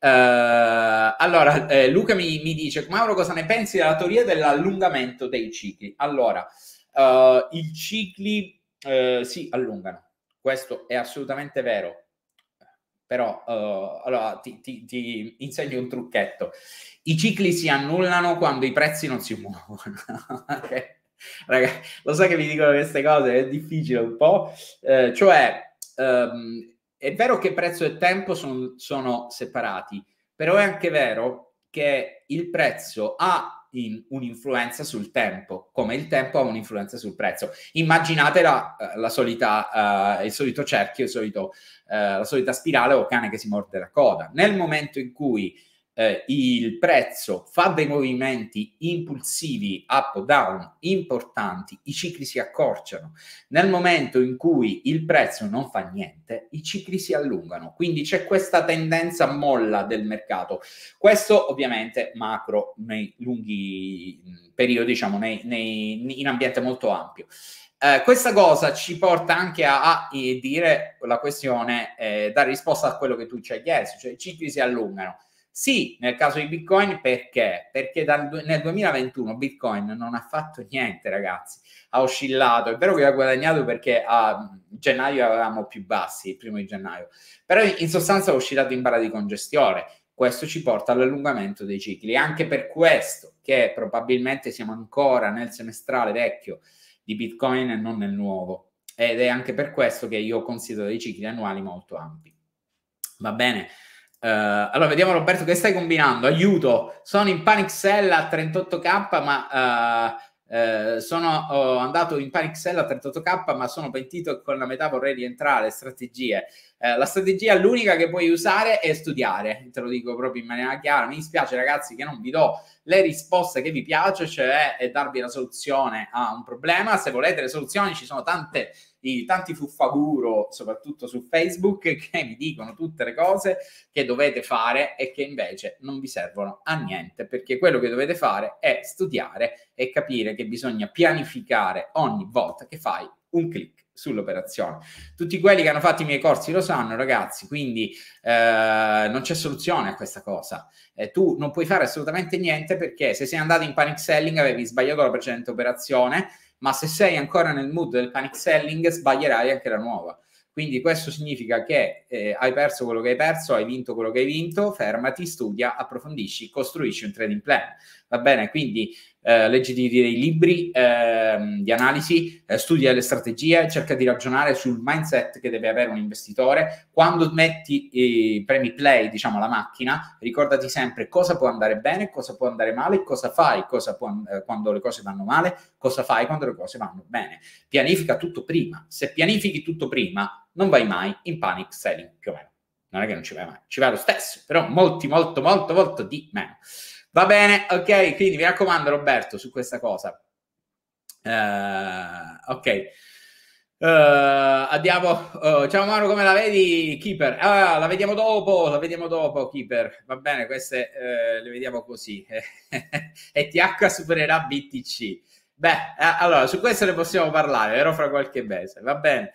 Uh, allora, eh, Luca mi, mi, dice, Mauro, cosa ne pensi della teoria dell'allungamento dei cicli? Allora, uh, i cicli uh, si allungano, questo è assolutamente vero. Però uh, allora ti, ti, ti, insegno un trucchetto. I cicli si annullano quando i prezzi non si muovono. <laughs> okay. Ragazzi, lo so che vi dicono queste cose, è difficile un po'. Eh, cioè, um, è vero che prezzo e tempo son, sono separati, però è anche vero che il prezzo ha in un'influenza sul tempo, come il tempo ha un'influenza sul prezzo. Immaginate la, eh, la solita, uh, il solito cerchio, il solito, uh, la solita spirale o cane che si morde la coda. Nel momento in cui eh, il prezzo fa dei movimenti impulsivi up o down importanti, i cicli si accorciano. Nel momento in cui il prezzo non fa niente, i cicli si allungano. Quindi c'è questa tendenza molla del mercato. Questo ovviamente macro nei lunghi periodi, diciamo, nei, nei, in ambiente molto ampio. Eh, questa cosa ci porta anche a, a eh, dire la questione, eh, dare risposta a quello che tu ci hai chiesto, cioè i cicli si allungano sì, nel caso di Bitcoin perché? Perché dal, nel 2021 Bitcoin non ha fatto niente, ragazzi, ha oscillato, è vero che ha guadagnato perché a gennaio avevamo più bassi, il primo di gennaio, però in sostanza ha oscillato in barra di congestione, questo ci porta all'allungamento dei cicli, anche per questo che probabilmente siamo ancora nel semestrale vecchio di Bitcoin e non nel nuovo, ed è anche per questo che io considero dei cicli annuali molto ampi. Va bene? Uh, allora, vediamo Roberto che stai combinando. Aiuto, sono in Panic Cell a 38k, ma uh, uh, sono oh, andato in Panic Cell a 38k, ma sono pentito e con la metà vorrei rientrare. Strategie. la strategia l'unica che puoi usare è studiare, te lo dico proprio in maniera chiara. Mi dispiace ragazzi che non vi do le risposte che vi piace, cioè darvi la soluzione a un problema. Se volete le soluzioni ci sono tante di tanti fuffaguro, soprattutto su Facebook, <laughs> che mi dicono tutte le cose che dovete fare e che invece non vi servono a niente, perché quello che dovete fare è studiare e capire che bisogna pianificare ogni volta che fai un clic sull'operazione. Tutti quelli che hanno fatto i miei corsi lo sanno, ragazzi, quindi eh, non c'è soluzione a questa cosa. Eh, tu non puoi fare assolutamente niente perché se sei andato in panic selling avevi sbagliato la precedente operazione, ma se sei ancora nel mood del panic selling sbaglierai anche la nuova. Quindi questo significa che eh, hai perso quello che hai perso, hai vinto quello che hai vinto, fermati, studia, approfondisci, costruisci un trading plan. Va bene, quindi eh, leggiti dei libri eh, di analisi, eh, studia le strategie, cerca di ragionare sul mindset che deve avere un investitore. Quando metti i premi play, diciamo, la macchina, ricordati sempre cosa può andare bene, cosa può andare male, cosa fai cosa può, eh, quando le cose vanno male, cosa fai quando le cose vanno bene. Pianifica tutto prima. Se pianifichi tutto prima, non vai mai in panic selling più o meno. Non è che non ci vai mai, ci vai lo stesso, però molti, molto, molto, molto di meno. Va bene, ok, quindi mi raccomando Roberto su questa cosa. Uh, ok. Uh, andiamo. Uh, ciao Mauro, come la vedi? Keeper. Ah, la vediamo dopo, la vediamo dopo, Keeper. Va bene, queste le vediamo così. <laughs> ETH supererà BTC. Beh, allora, su questo ne possiamo parlare, vero fra qualche mese. Va bene.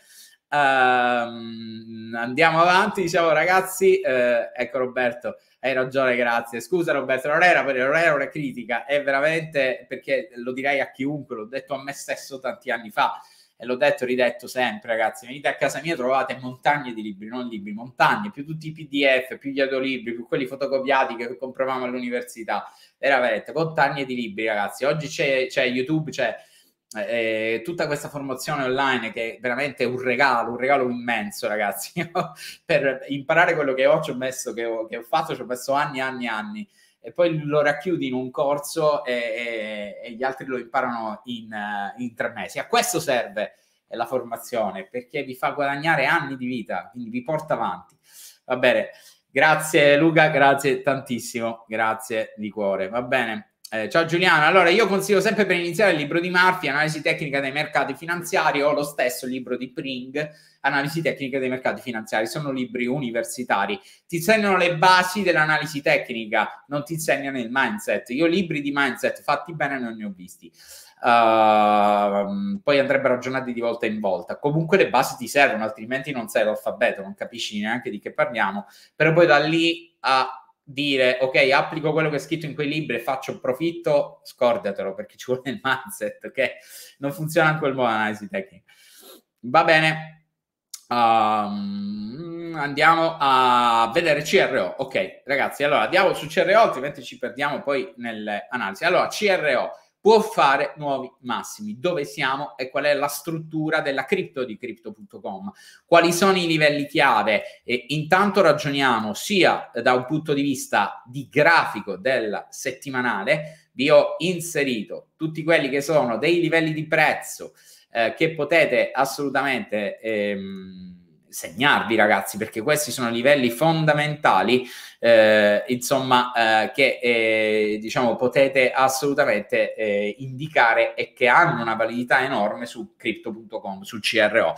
Um, andiamo avanti, diciamo ragazzi, eh, ecco Roberto, hai ragione, grazie. Scusa Roberto, non era, non era una critica, è veramente perché lo direi a chiunque, l'ho detto a me stesso tanti anni fa e l'ho detto e ridetto sempre, ragazzi. Venite a casa mia, trovate montagne di libri, non libri, montagne, più tutti i PDF, più gli audiolibri, più quelli fotocopiati che compravamo all'università. Veramente, montagne di libri, ragazzi. Oggi c'è, c'è YouTube, c'è eh, eh, tutta questa formazione online che è veramente un regalo, un regalo immenso, ragazzi. <laughs> Io per imparare quello che ho, ci ho messo, che ho, che ho fatto, ci ho messo anni, anni, anni. E poi lo racchiudi in un corso e, e, e gli altri lo imparano in, eh, in tre mesi. A questo serve eh, la formazione perché vi fa guadagnare anni di vita, quindi vi porta avanti. Va bene, grazie Luca, grazie tantissimo, grazie di cuore. Va bene, eh, ciao Giuliano, allora io consiglio sempre per iniziare il libro di Murphy, Analisi tecnica dei mercati finanziari, o lo stesso libro di Pring, Analisi tecnica dei mercati finanziari, sono libri universitari, ti insegnano le basi dell'analisi tecnica, non ti insegnano il mindset. Io libri di mindset fatti bene non ne ho visti. Uh, poi andrebbero aggiornati di volta in volta. Comunque le basi ti servono, altrimenti non sei l'alfabeto, non capisci neanche di che parliamo, però poi da lì a dire ok applico quello che è scritto in quei libri e faccio profitto scordatelo perché ci vuole il mindset ok non funziona in il modo analisi tecnica va bene um, andiamo a vedere CRO ok ragazzi allora andiamo su CRO altrimenti ci perdiamo poi nell'analisi. allora CRO può fare nuovi massimi. Dove siamo e qual è la struttura della cripto di crypto.com? Quali sono i livelli chiave? E intanto ragioniamo sia da un punto di vista di grafico del settimanale, vi ho inserito tutti quelli che sono dei livelli di prezzo eh, che potete assolutamente ehm, segnarvi ragazzi perché questi sono livelli fondamentali eh, insomma eh, che eh, diciamo potete assolutamente eh, indicare e che hanno una validità enorme su crypto.com su CRO eh,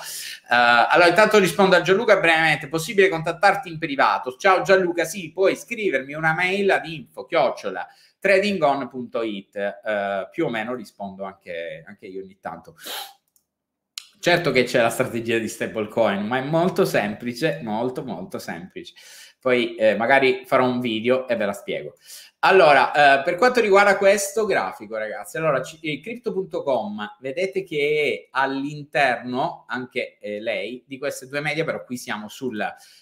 allora intanto rispondo a Gianluca brevemente possibile contattarti in privato ciao Gianluca sì puoi scrivermi una mail ad info chiocciola tradingon.it eh, più o meno rispondo anche, anche io ogni tanto Certo che c'è la strategia di stablecoin, ma è molto semplice, molto molto semplice. Poi eh, magari farò un video e ve la spiego. Allora, eh, per quanto riguarda questo grafico, ragazzi, allora eh, crypto.com vedete che è all'interno anche eh, lei di queste due media, però qui siamo sul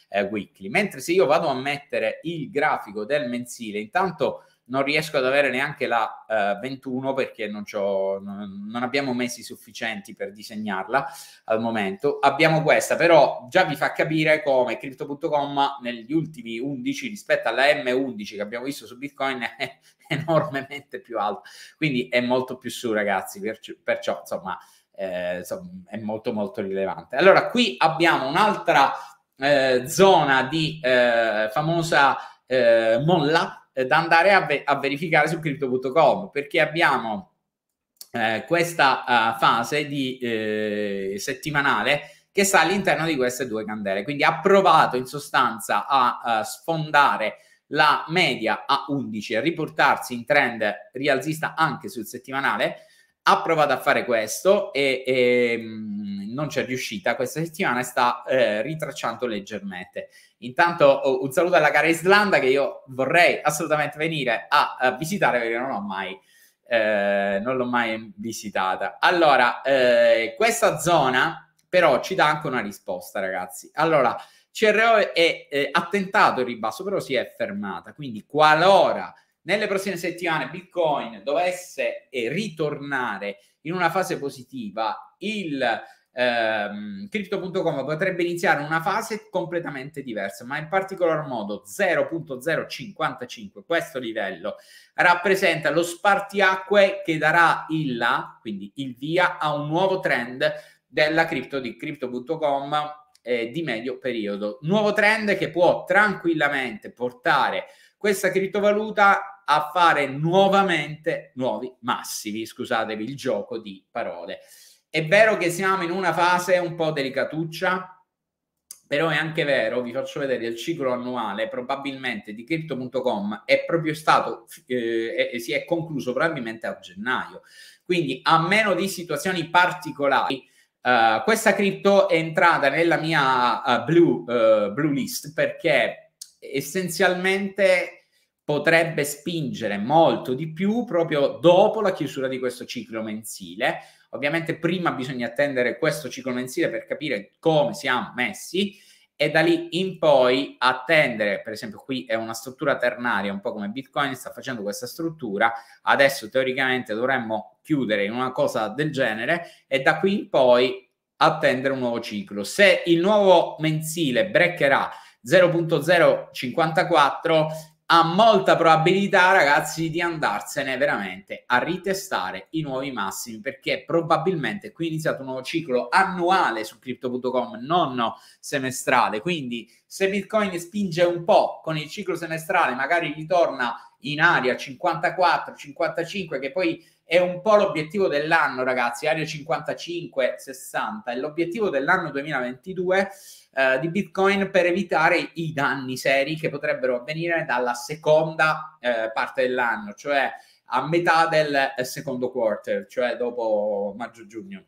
eh, weekly. Mentre se io vado a mettere il grafico del mensile, intanto non riesco ad avere neanche la uh, eh, 21 perché non, non, abbiamo mesi sufficienti per disegnarla al momento. Abbiamo questa, però già vi fa capire come Crypto.com negli ultimi 11 rispetto alla M11 che abbiamo visto su Bitcoin <laughs> è enormemente più alta, quindi è molto più su ragazzi, perci- perciò insomma, eh, insomma è molto molto rilevante. Allora qui abbiamo un'altra eh, zona di eh, famosa eh, molla eh, da andare a, ve- a, verificare su crypto.com perché abbiamo eh, questa uh, fase di, eh, settimanale che sta all'interno di queste due candele. Quindi ha provato in sostanza a, a sfondare la media a 11 e riportarsi in trend rialzista anche sul settimanale. Ha provato a fare questo e, e ehm, mh, non c'è riuscita. Questa settimana sta eh, ritracciando leggermente. Intanto oh, un saluto alla cara Islanda che io vorrei assolutamente venire a, a visitare perché non ho mai eh, non l'ho mai visitata. Allora, eh, questa zona però ci dà anche una risposta, ragazzi. Allora, CRO è eh, attentato il ribasso, però si è fermata. Quindi, qualora nelle prossime settimane Bitcoin dovesse eh, ritornare in una fase positiva, il ehm, Crypto.com potrebbe iniziare una fase completamente diversa, ma in particolar modo 0.055, questo livello, rappresenta lo spartiacque che darà il là, quindi il via, a un nuovo trend della cripto di Crypto.com eh, di medio periodo. Nuovo trend che può tranquillamente portare questa criptovaluta a fare nuovamente nuovi massimi, scusatevi il gioco di parole. È vero che siamo in una fase un po' delicatuccia, però è anche vero, vi faccio vedere il ciclo annuale probabilmente di crypto.com è proprio stato, eh, si è concluso probabilmente a gennaio. Quindi a meno di situazioni particolari, Uh, questa cripto è entrata nella mia uh, blue, uh, blue, list perché essenzialmente potrebbe spingere molto di più proprio dopo la chiusura di questo ciclo mensile Ovviamente prima bisogna attendere questo ciclo mensile per capire come siamo messi e da lì in poi attendere, per esempio qui è una struttura ternaria, un po' come Bitcoin sta facendo questa struttura, adesso teoricamente dovremmo chiudere in una cosa del genere e da qui in poi attendere un nuovo ciclo. Se il nuovo mensile breccherà 0.054 ha molta probabilità, ragazzi, di andarsene veramente a ritestare i nuovi massimi perché probabilmente qui è iniziato un nuovo ciclo annuale su crypto.com, non semestrale. Quindi, se Bitcoin spinge un po' con il ciclo semestrale, magari ritorna in aria 54, 55, che poi è un po' l'obiettivo dell'anno, ragazzi, area 55-60 è l'obiettivo dell'anno 2022 eh, di Bitcoin per evitare i danni seri che potrebbero avvenire dalla seconda eh, parte dell'anno, cioè a metà del eh, secondo quarter, cioè dopo maggio-giugno.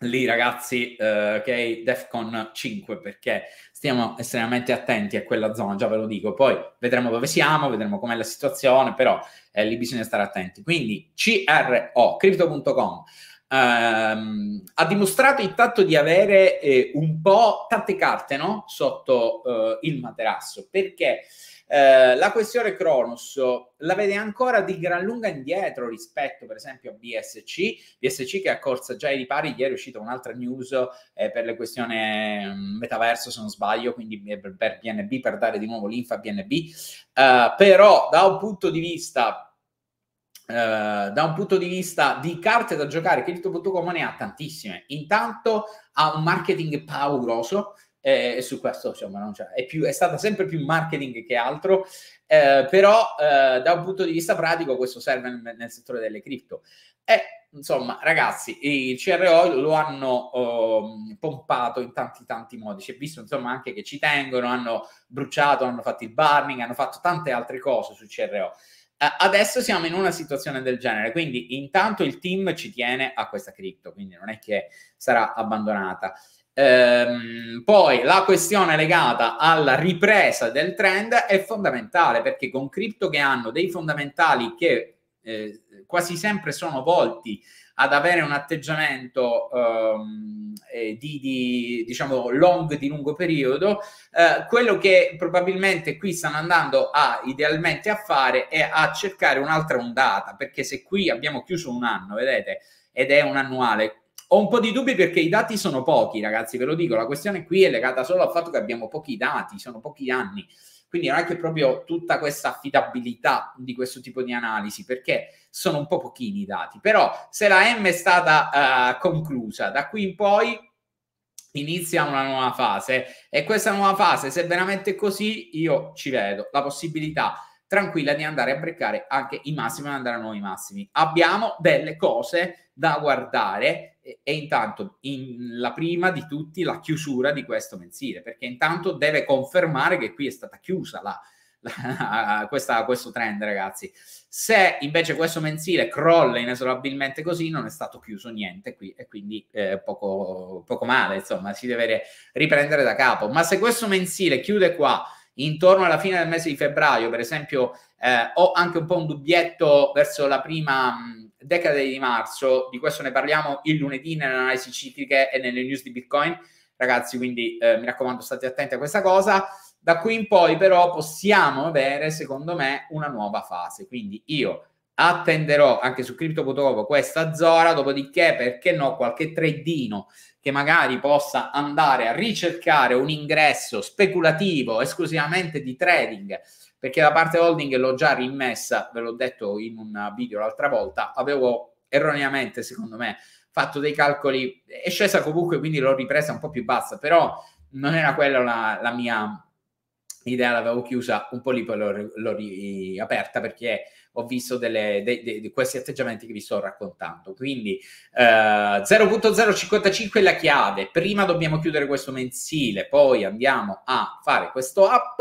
Lì, ragazzi, eh, ok, DEFCON 5 perché stiamo estremamente attenti a quella zona, già ve lo dico, poi vedremo dove siamo, vedremo com'è la situazione, però eh, lì bisogna stare attenti. Quindi CRO, crypto.com, ehm, ha dimostrato intanto di avere eh, un po' tante carte no? sotto eh, il materasso, perché... Eh, la questione Cronos la vede ancora di gran lunga indietro rispetto per esempio a BSC, BSC che è accorsa già ai ripari, ieri è uscita un'altra news eh, per le questioni mm, metaverso se non sbaglio, quindi per BNB, per dare di nuovo l'infa a BNB, eh, però da un punto di vista Uh, da un punto di vista di carte da giocare, Crypto.com ne ha tantissime. Intanto ha un marketing pauroso e su questo insomma non c'è, è, più, è stata sempre più marketing che altro, eh, però eh, da un punto di vista pratico questo serve nel, nel settore delle cripto. E insomma ragazzi, il CRO lo hanno oh, pompato in tanti tanti modi, si è visto insomma anche che ci tengono, hanno bruciato, hanno fatto il burning, hanno fatto tante altre cose sul CRO. Eh, adesso siamo in una situazione del genere, quindi intanto il team ci tiene a questa cripto, quindi non è che sarà abbandonata. Ehm, poi la questione legata alla ripresa del trend è fondamentale perché con cripto che hanno dei fondamentali che eh, quasi sempre sono volti ad avere un atteggiamento ehm, eh, di, di, diciamo long di lungo periodo, eh, quello che probabilmente qui stanno andando a idealmente a fare è a cercare un'altra ondata, perché se qui abbiamo chiuso un anno, vedete, ed è un annuale ho un po' di dubbi perché i dati sono pochi, ragazzi, ve lo dico, la questione qui è legata solo al fatto che abbiamo pochi dati, sono pochi anni. Quindi non è che proprio tutta questa affidabilità di questo tipo di analisi, perché sono un po' pochini i dati. Però se la M è stata uh, conclusa, da qui in poi inizia una nuova fase e questa nuova fase, se è veramente così, io ci vedo la possibilità tranquilla di andare a breccare anche i massimi e andare a nuovi massimi. Abbiamo delle cose da guardare e, intanto in, la prima di tutti la chiusura di questo mensile, perché intanto deve confermare che qui è stata chiusa la, la, <laughs> questa, questo trend, ragazzi. Se invece questo mensile crolla inesorabilmente così, non è stato chiuso niente qui e quindi eh, poco, poco male, insomma, si deve riprendere da capo. Ma se questo mensile chiude qua, intorno alla fine del mese di febbraio, per esempio, eh, ho anche un po' un dubbietto verso la prima decade di marzo, di questo ne parliamo il lunedì nelle analisi cicliche e nelle news di Bitcoin, ragazzi, quindi eh, mi raccomando state attenti a questa cosa. Da qui in poi però possiamo avere, secondo me, una nuova fase. Quindi io attenderò anche su Crypto.dopo questa zona, dopodiché perché no qualche tradino che magari possa andare a ricercare un ingresso speculativo esclusivamente di trading perché la parte holding l'ho già rimessa, ve l'ho detto in un video l'altra volta, avevo erroneamente, secondo me, fatto dei calcoli, è scesa comunque, quindi l'ho ripresa un po' più bassa, però non era quella la, la mia idea, l'avevo chiusa un po' lì, poi l'ho, l'ho riaperta perché ho visto delle, de, de, de questi atteggiamenti che vi sto raccontando. Quindi eh, 0.055 è la chiave. Prima dobbiamo chiudere questo mensile, poi andiamo a fare questo app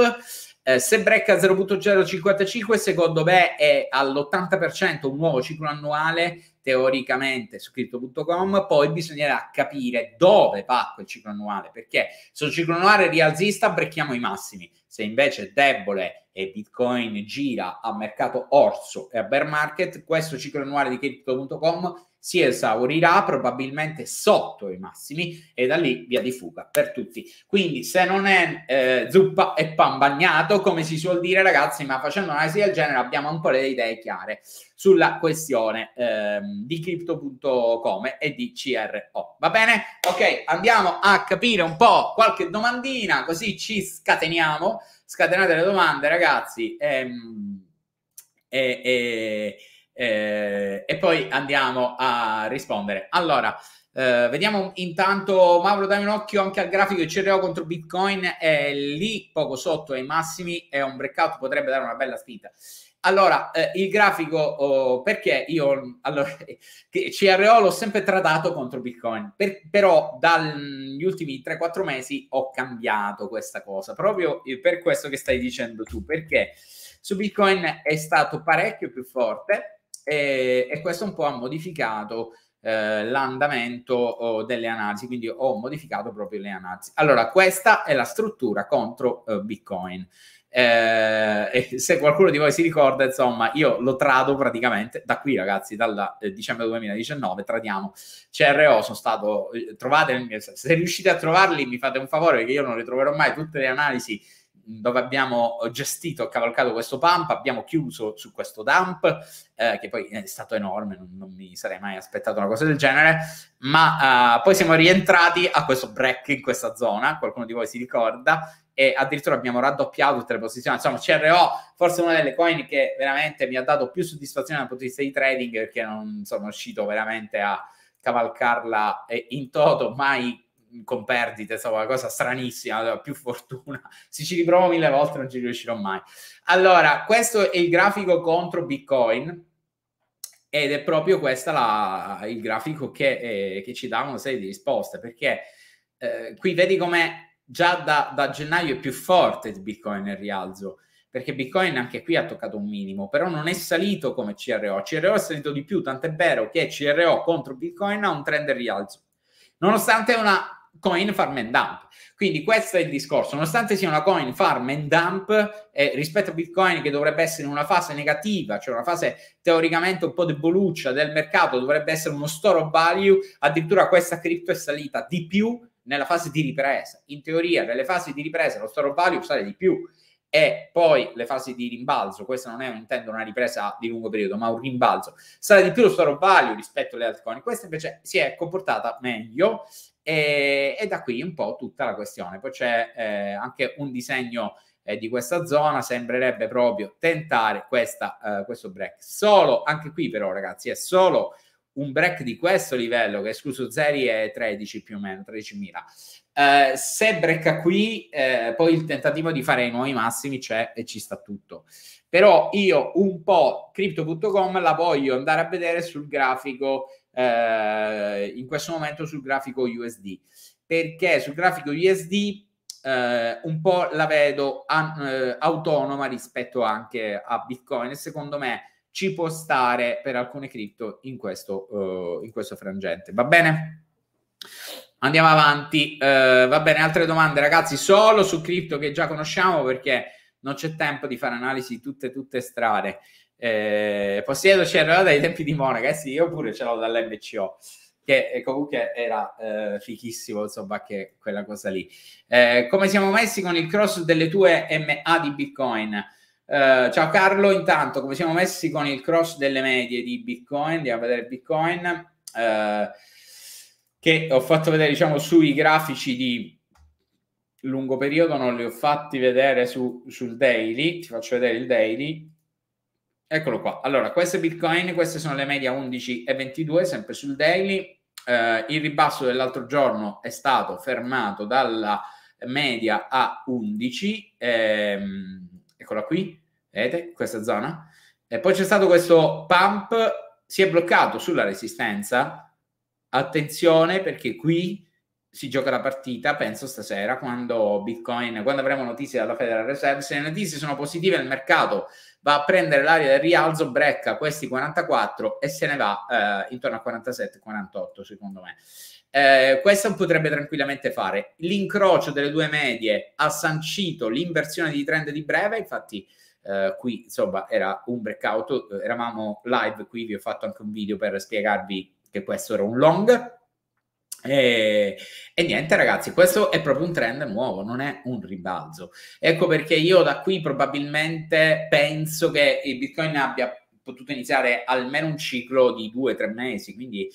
eh, se Brecca 0.055 secondo me è all'80% un nuovo ciclo annuale teoricamente su crypto.com, poi bisognerà capire dove va quel ciclo annuale, perché se un ciclo annuale rialzista brecchiamo i massimi, se invece è debole e Bitcoin gira a mercato orso e a bear market, questo ciclo annuale di crypto.com si esaurirà probabilmente sotto i massimi e da lì via di fuga per tutti. Quindi se non è eh, zuppa e pan bagnato, come si suol dire ragazzi, ma facendo un'analisi del genere abbiamo ancora le idee chiare sulla questione eh, di crypto.com e di CRO. Va bene? Ok, andiamo a capire un po' qualche domandina, così ci scateniamo. Scatenate le domande ragazzi. Ehm, e, e eh, e poi andiamo a rispondere. Allora, eh, vediamo intanto, Mauro, dai un occhio anche al grafico di CRO contro Bitcoin, è lì poco sotto ai massimi, è un breakout, potrebbe dare una bella spinta. Allora, eh, il grafico, oh, perché io allora, <laughs> CRO l'ho sempre trattato contro Bitcoin, per, però dagli ultimi 3-4 mesi ho cambiato questa cosa, proprio eh, per questo che stai dicendo tu, perché su Bitcoin è stato parecchio più forte, e, e questo un po' ha modificato eh, l'andamento oh, delle analisi, quindi ho modificato proprio le analisi. Allora, questa è la struttura contro eh, Bitcoin. Eh, se qualcuno di voi si ricorda, insomma, io lo trado praticamente da qui, ragazzi, dal eh, dicembre 2019. Tradiamo CRO. Sono stato eh, trovate se riuscite a trovarli, mi fate un favore che io non ritroverò mai tutte le analisi dove abbiamo eh, gestito, cavalcato questo pump, abbiamo chiuso su questo dump, eh, che poi è stato enorme, non, non, mi sarei mai aspettato una cosa del genere, ma eh, poi siamo rientrati a questo break in questa zona, qualcuno di voi si ricorda, e addirittura abbiamo raddoppiato tutte le posizioni, insomma CRO forse una delle coin che veramente mi ha dato più soddisfazione dal punto di vista di trading perché non sono riuscito veramente a cavalcarla eh, in toto, mai con perdite, insomma, una cosa stranissima, più fortuna. <laughs> Se ci riprovo mille volte non ci riuscirò mai. Allora, questo è il grafico contro Bitcoin ed è proprio questo il grafico che, eh, che, ci dà una serie di risposte, perché eh, qui vedi come già da, da gennaio è più forte il Bitcoin nel rialzo perché Bitcoin anche qui ha toccato un minimo, però non è salito come CRO. CRO è salito di più, tant'è vero che CRO contro Bitcoin ha un trend in rialzo. Nonostante una coin farm and dump. Quindi questo è il discorso, nonostante sia una coin farm and dump eh, rispetto a Bitcoin che dovrebbe essere in una fase negativa, cioè una fase teoricamente un po' deboluccia del mercato, dovrebbe essere uno store of value, addirittura questa cripto è salita di più nella fase di ripresa. In teoria, nelle fasi di ripresa lo store of value sale di più e poi le fasi di rimbalzo, questa non è un intendo una ripresa di lungo periodo, ma un rimbalzo, sarà di più lo store value rispetto alle altcoin. Questa invece si è comportata meglio e, e, da qui un po' tutta la questione. Poi c'è eh, anche un disegno eh, di questa zona, sembrerebbe proprio tentare questa, eh, questo break. Solo, anche qui però ragazzi, è solo un break di questo livello, che è escluso 0 e 13 più o meno, 13.000. Eh, se brecca qui, eh, poi il tentativo di fare i nuovi massimi c'è e ci sta tutto. Però io un po' crypto.com la voglio andare a vedere sul grafico eh, in questo momento sul grafico USD, perché sul grafico USD eh, un po' la vedo an- eh, autonoma rispetto anche a Bitcoin e secondo me ci può stare per alcune cripto in questo, eh, in questo frangente. Va bene? Andiamo avanti. Eh, va bene, altre domande ragazzi, solo su cripto che già conosciamo perché non c'è tempo di fare analisi di tutte, tutte strade. Eh, possiedo CRO dai tempi di Monaca, eh sì, io pure ce l'ho dall'MCO che eh, comunque era eh, fichissimo, insomma, che quella cosa lì. Eh, come siamo messi con il cross delle tue MA di Bitcoin? Eh, ciao Carlo, intanto come siamo messi con il cross delle medie di Bitcoin? Andiamo a vedere Bitcoin, eh, che ho fatto vedere, diciamo, sui grafici di lungo periodo, non li ho fatti vedere su, sul daily, ti faccio vedere il daily, Eccolo qua. Allora, queste Bitcoin, queste sono le media 11 e 22, sempre sul daily. Eh, il ribasso dell'altro giorno è stato fermato dalla media a 11. Ehm, eccola qui, vedete questa zona. E poi c'è stato questo pump, si è bloccato sulla resistenza. Attenzione perché qui si gioca la partita, penso stasera, quando Bitcoin, quando avremo notizie dalla Federal Reserve, se le notizie sono positive il mercato va a prendere l'area del rialzo, brecca questi 44 e se ne va eh, intorno a 47-48 secondo me. Eh, questo potrebbe tranquillamente fare. L'incrocio delle due medie ha sancito l'inversione di trend di breve, infatti eh, qui insomma era un breakout, eh, eravamo live qui, vi ho fatto anche un video per spiegarvi che questo era un long e, e, niente ragazzi, questo è proprio un trend nuovo, non è un ribalzo. Ecco perché io da qui probabilmente penso che il Bitcoin abbia potuto iniziare almeno un ciclo di due o tre mesi, quindi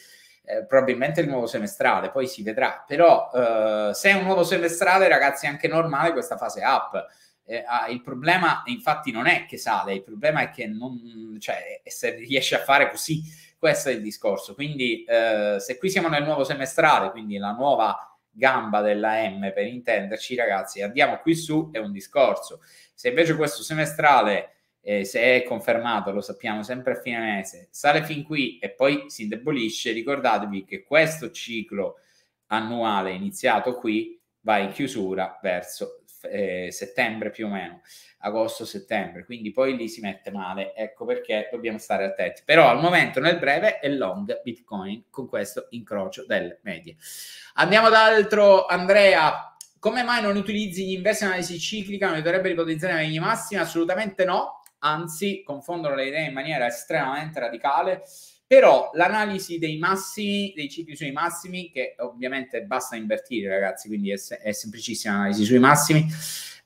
eh, probabilmente il nuovo semestrale, poi si vedrà. Però eh, se è un nuovo semestrale ragazzi è anche normale questa fase up. Eh, ah, il problema infatti non è che sale, il problema è che non, cioè, se riesce a fare così questo è il discorso. Quindi eh, se qui siamo nel nuovo semestrale, quindi la nuova gamba della M per intenderci, ragazzi, andiamo qui su, è un discorso. Se invece questo semestrale, eh, se è confermato, lo sappiamo sempre a fine mese, sale fin qui e poi si indebolisce, ricordatevi che questo ciclo annuale iniziato qui va in chiusura verso eh, settembre più o meno, agosto-settembre, quindi poi lì si mette male, ecco perché dobbiamo stare attenti. Però al momento nel breve è long Bitcoin con questo incrocio delle medie. Andiamo ad altro, Andrea, come mai non utilizzi gli inversi analisi ciclica? Non dovrebbe ipotizzare la linea massima? Assolutamente no, anzi confondono le idee in maniera estremamente radicale però l'analisi dei massimi, dei cicli sui massimi, che ovviamente basta invertire ragazzi, quindi è, è semplicissima l'analisi sui massimi,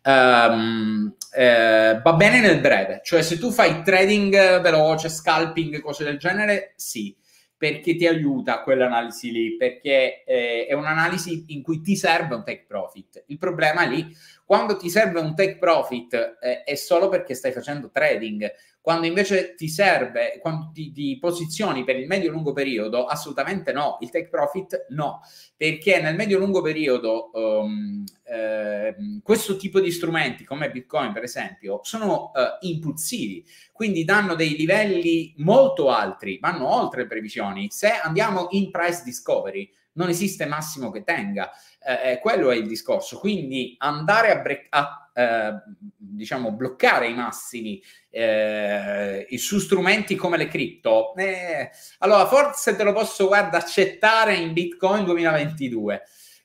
Um, eh, va bene nel breve, cioè se tu fai trading veloce, scalping, cose del genere, sì, perché ti aiuta quell'analisi lì, perché eh, è un'analisi in cui ti serve un take profit. Il problema lì, quando ti serve un take profit eh, è solo perché stai facendo trading, quando invece ti serve, quando ti, ti posizioni per il medio-lungo periodo, assolutamente no. Il take profit no, perché nel medio-lungo periodo um, eh, questo tipo di strumenti come Bitcoin, per esempio, sono eh, impulsivi, quindi danno dei livelli molto alti, vanno oltre le previsioni. Se andiamo in price discovery, non esiste massimo che tenga. Eh, eh quello è il discorso. Quindi andare a, bre- a eh, diciamo, bloccare i massimi eh, su strumenti come le cripto, eh, allora forse te lo posso guarda, accettare in Bitcoin 2022,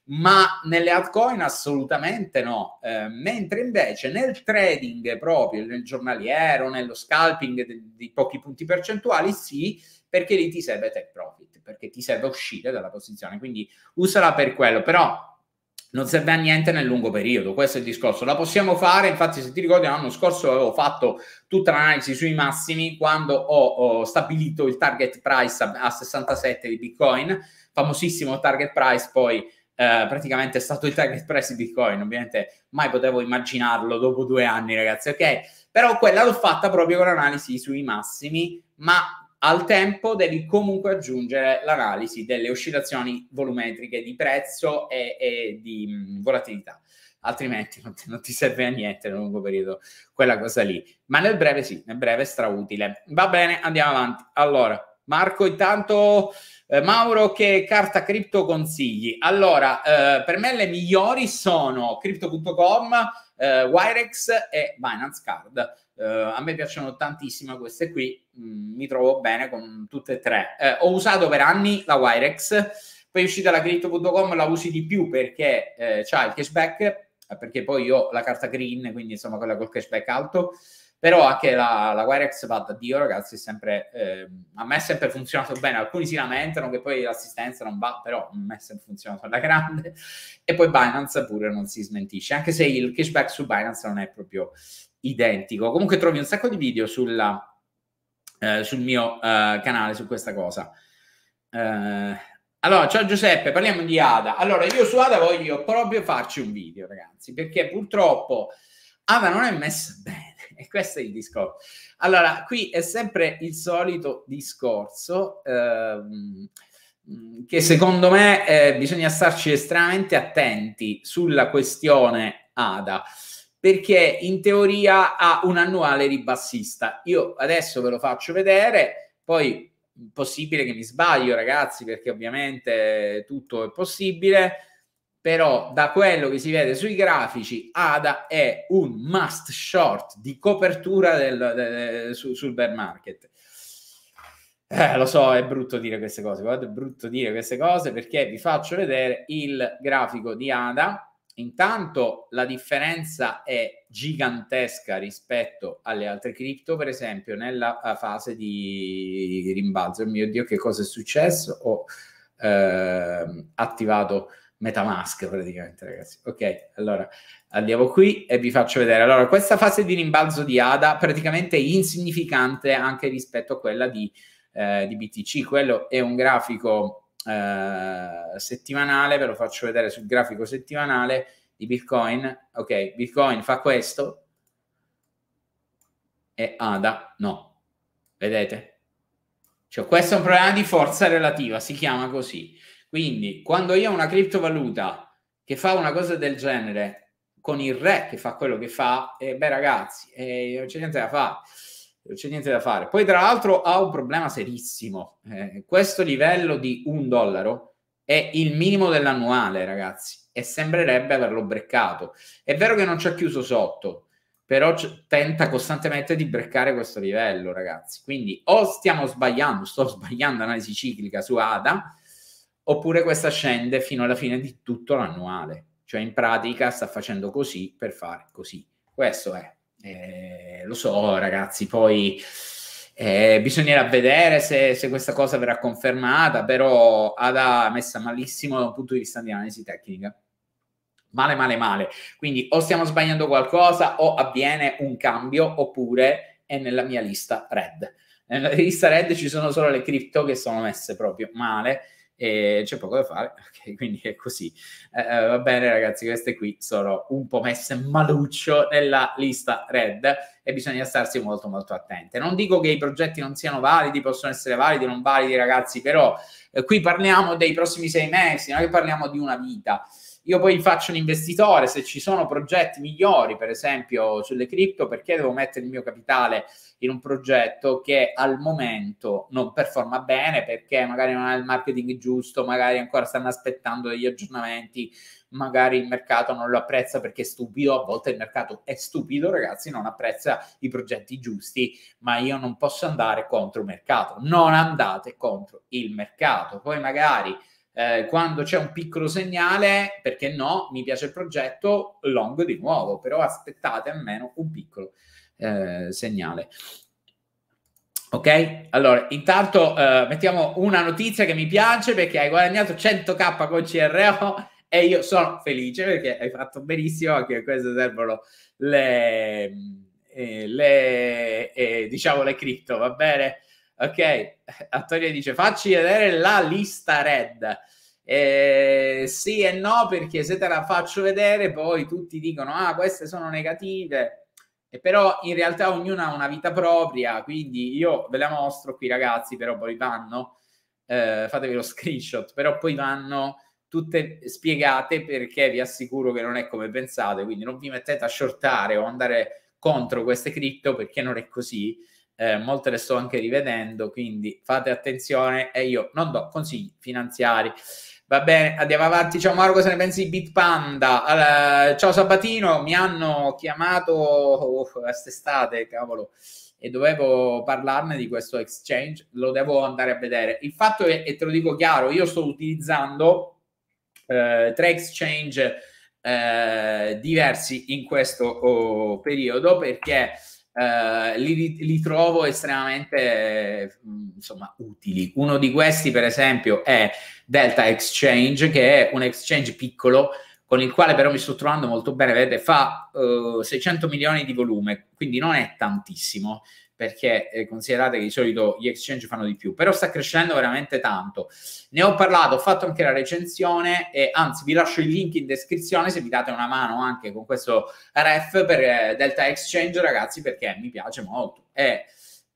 ma nelle altcoin assolutamente no. Eh, mentre invece nel trading proprio, nel giornaliero, nello scalping di, di pochi punti percentuali, sì, perché lì ti serve tech profit, perché ti serve uscire dalla posizione, quindi usala per quello, però non serve a niente nel lungo periodo, questo è il discorso. La possiamo fare, infatti se ti ricordi l'anno scorso avevo fatto tutta l'analisi sui massimi quando ho, ho stabilito il target price a, a 67 di Bitcoin, famosissimo target price poi Uh, praticamente è stato il target price di Bitcoin. Ovviamente mai potevo immaginarlo dopo due anni, ragazzi, ok? Però quella l'ho fatta proprio con l'analisi sui massimi, ma al tempo devi comunque aggiungere l'analisi delle oscillazioni volumetriche di prezzo e, e di volatilità altrimenti non ti, non ti, serve a niente nel lungo periodo quella cosa lì. Ma nel breve sì, nel breve è strautile. Va bene, andiamo avanti. Allora, Marco, intanto eh, Mauro, che carta cripto consigli? Allora, eh, per me le migliori sono crypto.com, eh, Wirex e Binance Card. Eh, a me piacciono tantissimo queste qui, mm, mi trovo bene con tutte e tre. Eh, ho usato per anni la Wirex, poi uscita la crypto.com la usi di più perché eh, c'ha il cashback, eh, perché poi io ho la carta green, quindi insomma quella col cashback alto. Però anche la, la WireX va da Dio, ragazzi, sempre, eh, a me è sempre funzionato bene. Alcuni si lamentano che poi l'assistenza non va, però a me è sempre funzionato alla grande. E poi Binance pure non si smentisce, anche se il cashback su Binance non è proprio identico. Comunque trovi un sacco di video sulla, eh, sul mio eh, canale su questa cosa. Eh, allora, ciao Giuseppe, parliamo di Ada. Allora, io su Ada voglio proprio farci un video, ragazzi, perché purtroppo... Ah, ma non è messa <laughs> bene. E questo è il discorso. Allora, qui è sempre il solito discorso. Ehm, che secondo me eh, bisogna starci estremamente attenti sulla questione ADA perché in teoria ha un annuale ribassista. Io adesso ve lo faccio vedere, poi possibile che mi sbaglio ragazzi perché ovviamente eh, tutto è possibile, però da quello che si vede sui grafici ADA è un must short di copertura del, de, de, su, sul bear market. Eh, lo so, è brutto dire queste cose, guarda, è brutto dire queste cose perché vi faccio vedere il grafico di ADA. Intanto la differenza è gigantesca rispetto alle altre cripto, per esempio nella eh, fase di rimbalzo. Mio Dio, che cosa è successo? Ho eh, attivato MetaMask praticamente, ragazzi. Ok, allora andiamo qui e vi faccio vedere. Allora, questa fase di rimbalzo di ADA praticamente è insignificante anche rispetto a quella di, eh, di BTC. Quello è un grafico eh, settimanale, ve lo faccio vedere sul grafico settimanale di Bitcoin. Ok, Bitcoin fa questo e ADA no. Vedete? Cioè, questo è un problema di forza relativa, si chiama così. Quindi quando io ho una criptovaluta che fa una cosa del genere con il re che fa quello che fa, eh, beh ragazzi, eh, non c'è niente da fare. Non c'è niente da fare. Poi tra l'altro ha un problema serissimo. Eh, questo livello di un dollaro è il minimo dell'annuale, ragazzi, e sembrerebbe averlo breccato. È vero che non ci ha chiuso sotto, però c- tenta costantemente di breccare questo livello, ragazzi. Quindi o stiamo sbagliando, sto sbagliando analisi ciclica su ADA, oppure questa scende fino alla fine di tutto l'annuale. Cioè in pratica sta facendo così per fare così. Questo è. Eh, lo so ragazzi, poi eh, bisognerà vedere se, se, questa cosa verrà confermata, però Ada ha messa malissimo da un punto di vista di analisi tecnica. Male, male, male. Quindi o stiamo sbagliando qualcosa o avviene un cambio oppure è nella mia lista red. Nella lista red ci sono solo le cripto che sono messe proprio male e c'è poco da fare, <laughs> okay, quindi è così. Eh, eh, va bene ragazzi, queste qui sono un po' messe maluccio nella lista red e bisogna starsi molto molto attenti. Non dico che i progetti non siano validi, possono essere validi, non validi ragazzi, però eh, qui parliamo dei prossimi sei mesi, non è che parliamo di una vita io poi faccio un investitore, se ci sono progetti migliori, per esempio sulle cripto, perché devo mettere il mio capitale in un progetto che al momento non performa bene perché magari non ha il marketing giusto, magari ancora stanno aspettando degli aggiornamenti, magari il mercato non lo apprezza perché è stupido, a volte il mercato è stupido, ragazzi, non apprezza i progetti giusti, ma io non posso andare contro il mercato, non andate contro il mercato. Poi magari eh, quando c'è un piccolo segnale, perché no, mi piace il progetto, long di nuovo, però aspettate almeno un piccolo eh, segnale. Ok, allora intanto eh, mettiamo una notizia che mi piace perché hai guadagnato 100k con CRO <laughs> e io sono felice perché hai fatto benissimo, anche a questo servono le, eh, le eh, diciamo le cripto, va bene? Ok, <laughs> Antonio dice facci vedere la lista red. Eh, sì e no, perché se te la faccio vedere poi tutti dicono ah queste sono negative, e però in realtà ognuna ha una vita propria, quindi io ve la mostro qui ragazzi, però poi vanno, eh, fatevi lo screenshot, però poi vanno tutte spiegate perché vi assicuro che non è come pensate, quindi non vi mettete a shortare o andare contro queste cripto perché non è così eh, molte le sto anche rivedendo, quindi fate attenzione e io non do consigli finanziari. Va bene, andiamo avanti. Ciao Mauro, cosa ne pensi di Bitpanda? Allora, eh, ciao Sabatino, mi hanno chiamato oh, quest'estate, cavolo, e dovevo parlarne di questo exchange, lo devo andare a vedere. Il fatto è, e te lo dico chiaro, io sto utilizzando eh, tre exchange eh, diversi in questo oh, periodo perché eh, li, li, trovo estremamente mm, insomma, utili. Uno di questi, per esempio, è Delta Exchange, che è un exchange piccolo con il quale però mi sto trovando molto bene, vedete, fa eh, 600 milioni di volume, quindi non è tantissimo perché eh, considerate che di solito gli exchange fanno di più, però sta crescendo veramente tanto. Ne ho parlato, ho fatto anche la recensione e anzi vi lascio il link in descrizione se vi date una mano anche con questo ref per eh, Delta Exchange, ragazzi, perché mi piace molto. E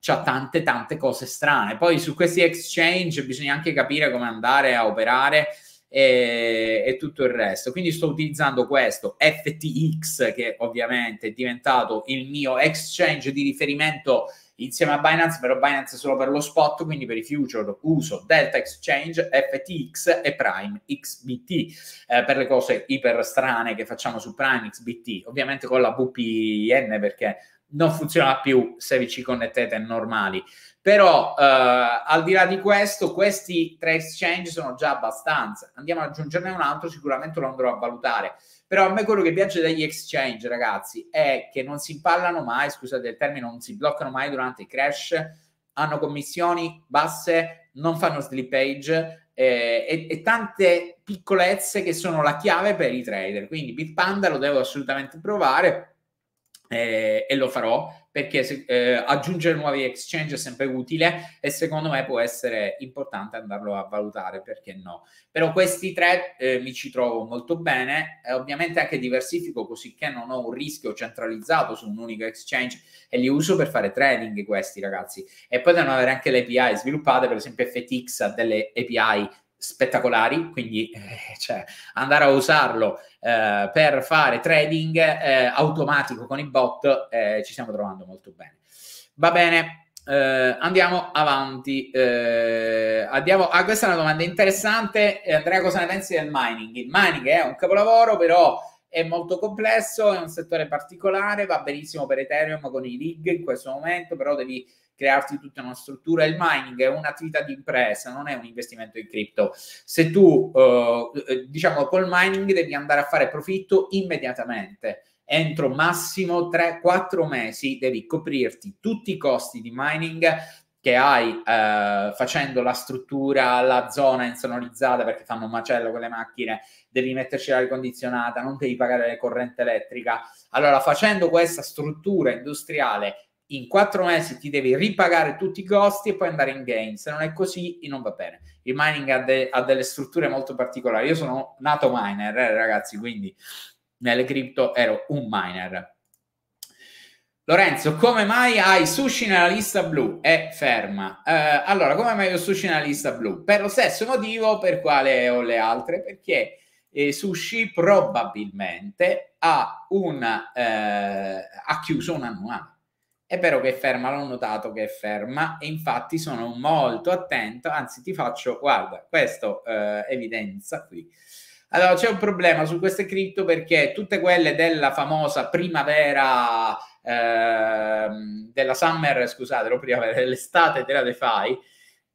c'ha tante tante cose strane. Poi su questi exchange bisogna anche capire come andare a operare e, e tutto il resto. Quindi sto utilizzando questo FTX che ovviamente è diventato il mio exchange di riferimento insieme a Binance, però Binance è solo per lo spot, quindi per i future uso Delta Exchange, FTX e Prime XBT eh, per le cose iper strane che facciamo su Prime XBT, ovviamente con la VPN perché non funziona più se vi ci connettete normali però eh, al di là di questo, questi tre exchange sono già abbastanza. Andiamo ad aggiungerne un altro, sicuramente lo andrò a valutare. Però a me quello che piace degli exchange, ragazzi, è che non si impallano mai, scusate il termine, non si bloccano mai durante i crash, hanno commissioni basse, non fanno slippage eh, e, e tante piccolezze che sono la chiave per i trader. Quindi Bitpanda lo devo assolutamente provare eh, e lo farò perché eh, aggiungere nuovi exchange è sempre utile e secondo me può essere importante andarlo a valutare, perché no? Però questi tre eh, mi ci trovo molto bene, eh, ovviamente anche diversifico così che non ho un rischio centralizzato su un unico exchange e li uso per fare trading questi ragazzi. E poi devono avere anche le API sviluppate, per esempio FTX ha delle API spettacolari, quindi <laughs> eh, cioè, andare a usarlo eh, per fare trading eh, automatico con i bot eh, ci stiamo trovando molto bene. Va bene, eh, andiamo avanti. Eh, andiamo a ah, questa è una domanda interessante. Andrea, cosa ne pensi del mining? Il mining è un capolavoro, però è molto complesso, è un settore particolare, va benissimo per Ethereum con i rig in questo momento, però devi crearti tutta una struttura. Il mining è un'attività di impresa, non è un investimento in cripto. Se tu, eh, eh diciamo, col mining devi andare a fare profitto immediatamente. Entro massimo 3-4 mesi devi coprirti tutti i costi di mining che hai eh, facendo la struttura, la zona insonorizzata perché fanno un macello con le macchine, devi metterci l'aria condizionata, non devi pagare la corrente elettrica. Allora, facendo questa struttura industriale in quattro mesi ti devi ripagare tutti i costi e poi andare in gain. Se non è così, non va bene. Il mining ha, de- ha delle strutture molto particolari. Io sono nato miner, eh, ragazzi, quindi nelle cripto ero un miner. Lorenzo, come mai hai sushi nella lista blu? È ferma. Eh, allora, come mai ho sushi nella lista blu? Per lo stesso motivo per quale ho le altre, perché eh, sushi probabilmente ha, una, eh, ha chiuso un annuale è vero che è ferma, l'ho notato che è ferma e infatti sono molto attento, anzi ti faccio, guarda, questo eh, evidenza qui. Allora, c'è un problema su queste cripto perché tutte quelle della famosa primavera, eh, della summer, scusate, non primavera, dell'estate della DeFi,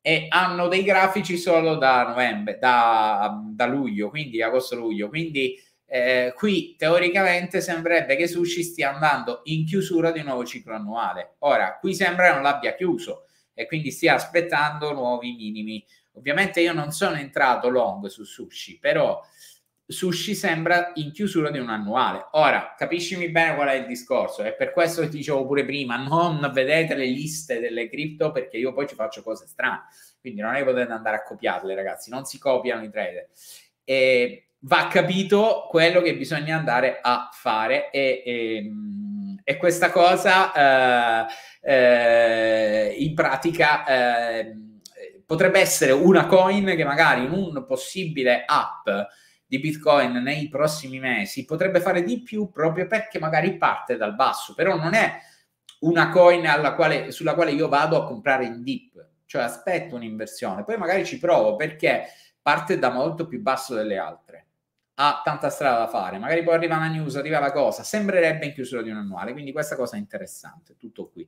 e hanno dei grafici solo da novembre, da, da luglio, quindi agosto-luglio, quindi eh, qui teoricamente sembrerebbe che Sushi stia andando in chiusura di un nuovo ciclo annuale. Ora, qui sembra non l'abbia chiuso e quindi stia aspettando nuovi minimi. Ovviamente io non sono entrato long su Sushi, però Sushi sembra in chiusura di un annuale. Ora, capiscimi bene qual è il discorso È per questo che ti dicevo pure prima, non vedete le liste delle cripto perché io poi ci faccio cose strane. Quindi non è che potete andare a copiarle, ragazzi, non si copiano i trader. E va capito quello che bisogna andare a fare e, e, ehm, e questa cosa eh, eh, in pratica eh, potrebbe essere una coin che magari in un possibile app di Bitcoin nei prossimi mesi potrebbe fare di più proprio perché magari parte dal basso, però non è una coin quale, sulla quale io vado a comprare in dip, cioè aspetto un'inversione, poi magari ci provo perché parte da molto più basso delle altre ha tanta strada da fare, magari poi arriva la news, arriva la cosa, sembrerebbe in chiusura di un annuale, quindi questa cosa è interessante, tutto qui.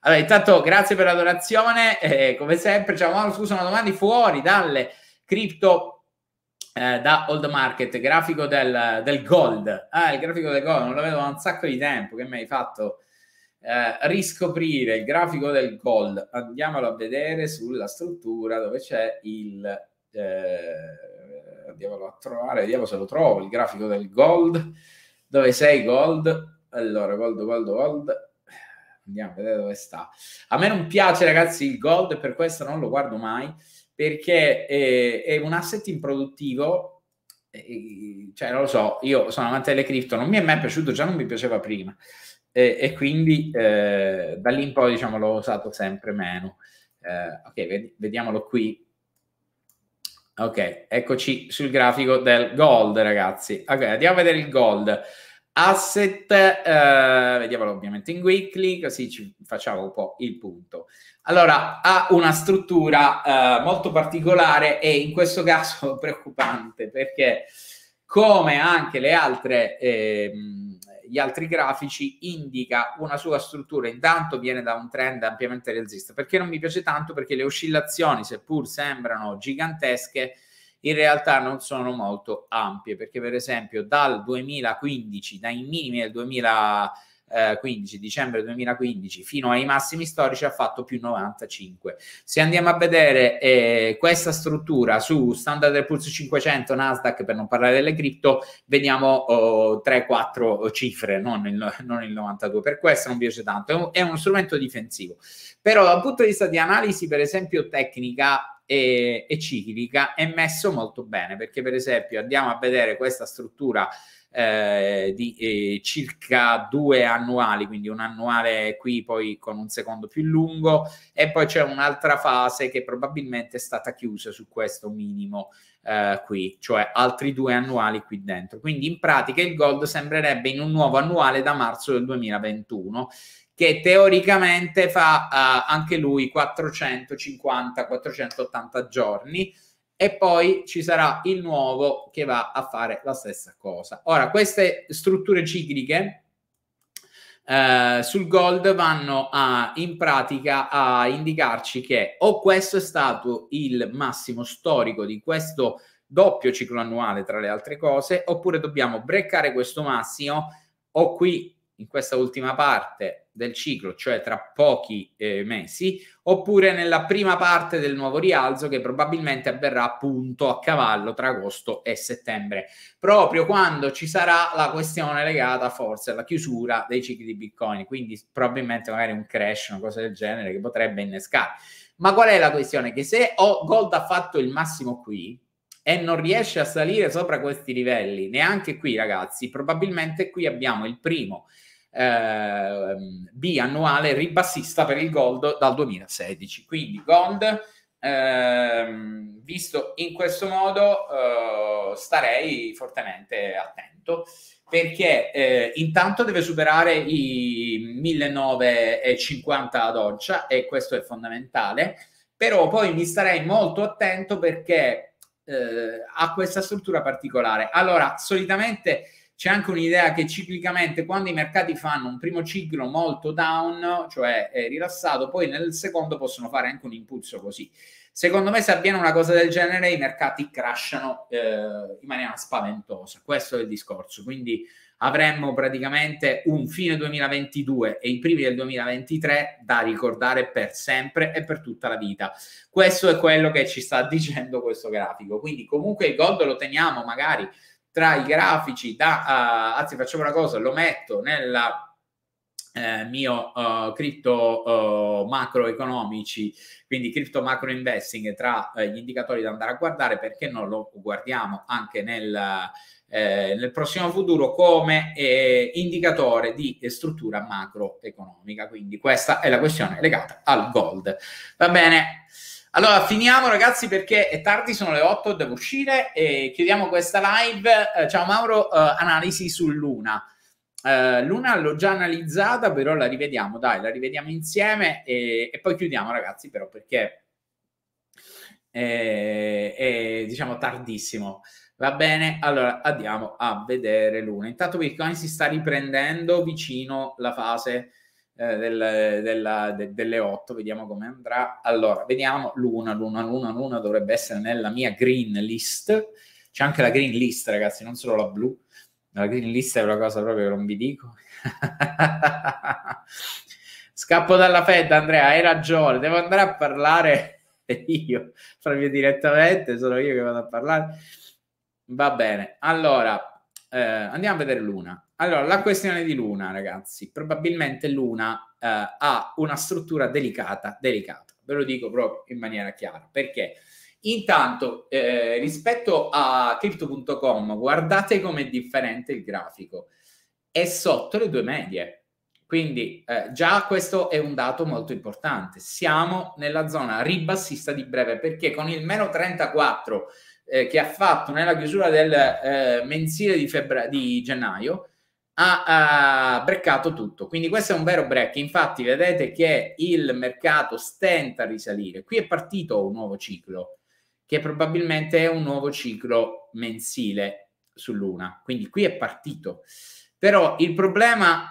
Allora, intanto grazie per la donazione, eh, come sempre, ciao Mauro, scusa, una domanda fuori dalle cripto eh, da Old Market, grafico del, del, gold. Ah, il grafico del gold, non lo vedo da un sacco di tempo, che mi hai fatto eh, riscoprire il grafico del gold. Andiamolo a vedere sulla struttura dove c'è il... Eh, andiamolo a trovare, vediamo se lo trovo, il grafico del gold. Dove sei gold? Allora, gold, gold, gold. Andiamo a vedere dove sta. A me non piace, ragazzi, il gold, per questo non lo guardo mai, perché è, eh, è un asset improduttivo. Eh, eh, cioè, non lo so, io sono amante delle cripto, non mi è mai piaciuto, già non mi piaceva prima. E, e quindi eh, da lì in poi, diciamo, l'ho usato sempre meno. Eh, ok, ved- vediamolo qui Ok, eccoci sul grafico del gold, ragazzi. Ok, andiamo a vedere il gold. Asset, eh, vediamolo ovviamente in weekly, così ci facciamo un po' il punto. Allora, ha una struttura eh, molto particolare e in questo caso <laughs> preoccupante perché come anche le altre... Eh, gli altri grafici indica una sua struttura, intanto viene da un trend ampiamente rialzista, perché non mi piace tanto perché le oscillazioni, seppur sembrano gigantesche, in realtà non sono molto ampie, perché per esempio dal 2015, dai minimi del 2015, 15 eh, dicembre 2015 fino ai massimi storici ha fatto più 95. Se andiamo a vedere eh, questa struttura su Standard Poor's 500, Nasdaq, per non parlare delle cripto, vediamo oh, 3-4 cifre, non il, non il, 92. Per questo non piace tanto, è, un, è uno strumento difensivo. Però dal punto di vista di analisi, per esempio, tecnica e, e ciclica è messo molto bene perché per esempio andiamo a vedere questa struttura eh, di eh, circa due annuali, quindi un annuale qui poi con un secondo più lungo e poi c'è un'altra fase che probabilmente è stata chiusa su questo minimo eh, qui, cioè altri due annuali qui dentro. Quindi in pratica il gold sembrerebbe in un nuovo annuale da marzo del 2021 che teoricamente fa eh, anche lui 450-480 giorni e poi ci sarà il nuovo che va a fare la stessa cosa. Ora, queste strutture cicliche eh, sul gold vanno a, in pratica a indicarci che o questo è stato il massimo storico di questo doppio ciclo annuale tra le altre cose, oppure dobbiamo breccare questo massimo o qui in questa ultima parte del ciclo, cioè tra pochi eh, mesi, oppure nella prima parte del nuovo rialzo che probabilmente avverrà appunto a cavallo tra agosto e settembre, proprio quando ci sarà la questione legata forse alla chiusura dei cicli di Bitcoin, quindi probabilmente magari un crash, una cosa del genere che potrebbe innescare. Ma qual è la questione? Che se oh, Gold ha fatto il massimo qui, e non riesce a salire sopra questi livelli, neanche qui ragazzi, probabilmente qui abbiamo il primo eh, biannuale ribassista per il gold dal 2016. Quindi gold, ehm, visto in questo modo, eh, starei fortemente attento perché eh, intanto deve superare i 1950 ad doccia e questo è fondamentale, però poi mi starei molto attento perché eh, ha questa struttura particolare. Allora, solitamente c'è anche un'idea che ciclicamente quando i mercati fanno un primo ciclo molto down, cioè rilassato, poi nel secondo possono fare anche un impulso così. Secondo me se avviene una cosa del genere i mercati crashano eh, in maniera spaventosa, questo è il discorso. Quindi avremmo praticamente un fine 2022 e i primi del 2023 da ricordare per sempre e per tutta la vita. Questo è quello che ci sta dicendo questo grafico. Quindi comunque il gold lo teniamo magari tra i grafici da, uh, anzi facciamo una cosa, lo metto nel eh, mio uh, cripto uh, macroeconomici, quindi cripto macro investing tra uh, gli indicatori da andare a guardare perché non lo guardiamo anche nel, eh, nel prossimo futuro come eh, indicatore di struttura macroeconomica. Quindi questa è la questione legata al gold. Va bene, allora, finiamo ragazzi perché è tardi, sono le 8, devo uscire e chiudiamo questa live. Eh, ciao Mauro, eh, analisi su Luna. Eh, Luna l'ho già analizzata, però la rivediamo, dai, la rivediamo insieme e, e poi chiudiamo ragazzi, però perché è, è diciamo tardissimo. Va bene, allora andiamo a vedere Luna. Intanto Bitcoin si sta riprendendo vicino la fase eh, del, della, de, delle 8, vediamo come andrà. Allora, vediamo l'una, l'una, l'una, l'una dovrebbe essere nella mia green list. C'è anche la green list, ragazzi, non solo la blu. La green list è una cosa proprio che non vi dico. <laughs> Scappo dalla Fed, Andrea, hai ragione, devo andare a parlare <laughs> io, proprio direttamente, sono io che vado a parlare. Va bene, allora, eh, andiamo a vedere Luna. Allora, la questione di Luna, ragazzi, probabilmente Luna eh, ha una struttura delicata, delicata, ve lo dico proprio in maniera chiara, perché intanto eh, rispetto a crypto.com, guardate com'è differente il grafico, è sotto le due medie, quindi eh, già questo è un dato molto importante. Siamo nella zona ribassista di breve perché con il meno 34 eh, che ha fatto nella chiusura del eh, mensile di, febbra- di gennaio ha, ha breccato tutto. Quindi questo è un vero break. Infatti vedete che il mercato stenta a risalire. Qui è partito un nuovo ciclo, che probabilmente è un nuovo ciclo mensile su Luna. Quindi qui è partito. Però il problema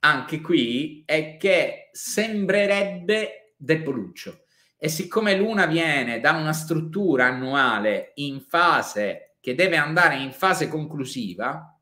anche qui è che sembrerebbe depoluccio. E siccome l'una viene da una struttura annuale in fase che deve andare in fase conclusiva,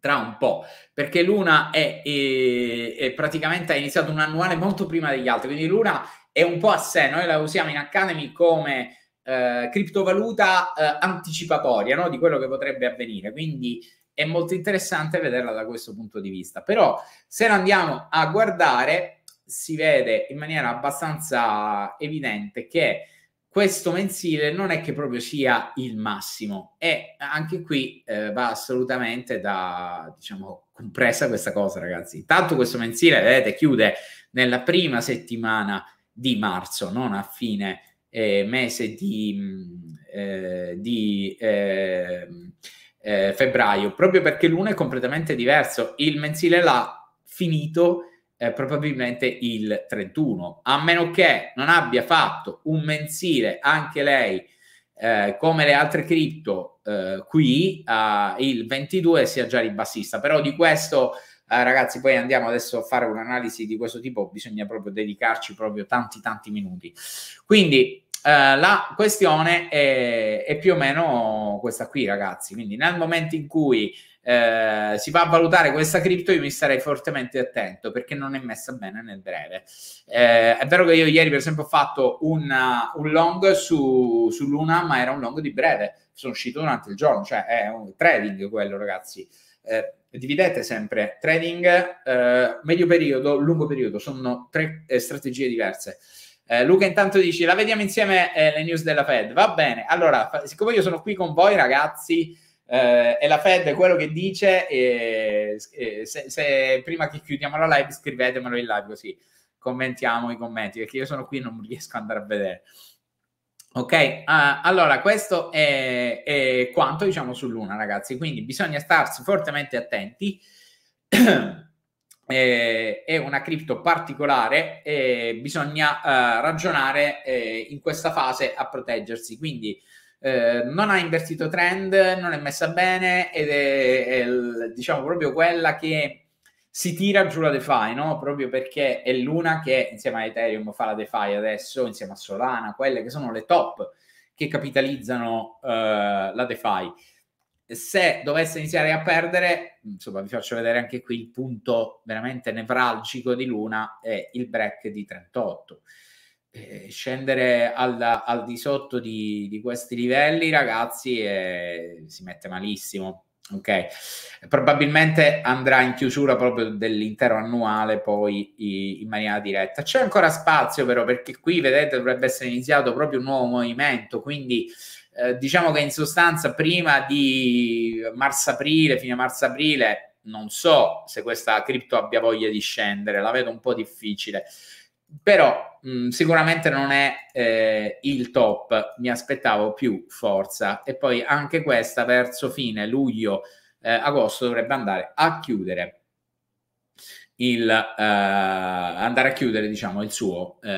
tra un po', perché l'una è, è, è praticamente ha iniziato un annuale molto prima degli altri, quindi l'una è un po' a sé, noi la usiamo in Academy come eh, criptovaluta eh, anticipatoria no? di quello che potrebbe avvenire, quindi è molto interessante vederla da questo punto di vista. Però se andiamo a guardare si vede in maniera abbastanza evidente che questo mensile non è che proprio sia il massimo e anche qui eh, va assolutamente da diciamo compresa questa cosa ragazzi intanto questo mensile vedete chiude nella prima settimana di marzo non a fine eh, mese di, mm, eh, di ehm, eh, febbraio proprio perché l'uno è completamente diverso il mensile l'ha finito eh, probabilmente il 31, a meno che non abbia fatto un mensile anche lei eh, come le altre cripto eh, qui eh, il 22 sia già ribassista, però di questo eh, ragazzi poi andiamo adesso a fare un'analisi di questo tipo, bisogna proprio dedicarci proprio tanti tanti minuti. Quindi eh, la questione è, è, più o meno questa qui ragazzi, quindi nel momento in cui eh, si va a valutare questa cripto, io mi starei fortemente attento perché non è messa bene nel breve. Eh, è vero che io ieri, per esempio, ho fatto una, un long su, su, Luna, ma era un long di breve, sono uscito durante il giorno, cioè è un trading quello, ragazzi. Eh, dividete sempre trading, eh, medio periodo, lungo periodo, sono tre eh, strategie diverse. Eh, Luca intanto dici, la vediamo insieme eh, le news della Fed. Va bene, allora, siccome io sono qui con voi ragazzi, eh, e la Fed quello che dice, eh, se, se, prima che chiudiamo la live scrivetemelo in live così commentiamo i commenti perché io sono qui e non riesco ad andare a vedere. Ok, uh, allora questo è, è, quanto diciamo su Luna, ragazzi. Quindi bisogna starsi fortemente attenti. <clears throat> Eh, è una cripto particolare e bisogna uh, ragionare eh, in questa fase a proteggersi. Quindi eh, non ha invertito trend, non è messa bene ed è, è diciamo proprio quella che si tira giù la DeFi, no? Proprio perché è l'una che insieme a Ethereum fa la DeFi adesso, insieme a Solana, quelle che sono le top che capitalizzano eh, la DeFi. Se dovesse iniziare a perdere, insomma, vi faccio vedere anche qui il punto veramente nevralgico di Luna è il break di 38 eh, scendere al, al, di sotto di, di questi livelli, ragazzi, eh, si mette malissimo. Ok, probabilmente andrà in chiusura proprio dell'intero annuale poi in maniera diretta. C'è ancora spazio però perché qui vedete dovrebbe essere iniziato proprio un nuovo movimento, quindi eh, diciamo che in sostanza prima di marzo-aprile, fine marzo-aprile, non so se questa cripto abbia voglia di scendere, la vedo un po' difficile però mh, mm, sicuramente non è eh, il top, mi aspettavo più forza e poi anche questa verso fine luglio eh, agosto dovrebbe andare a chiudere il eh, andare a chiudere diciamo il suo eh,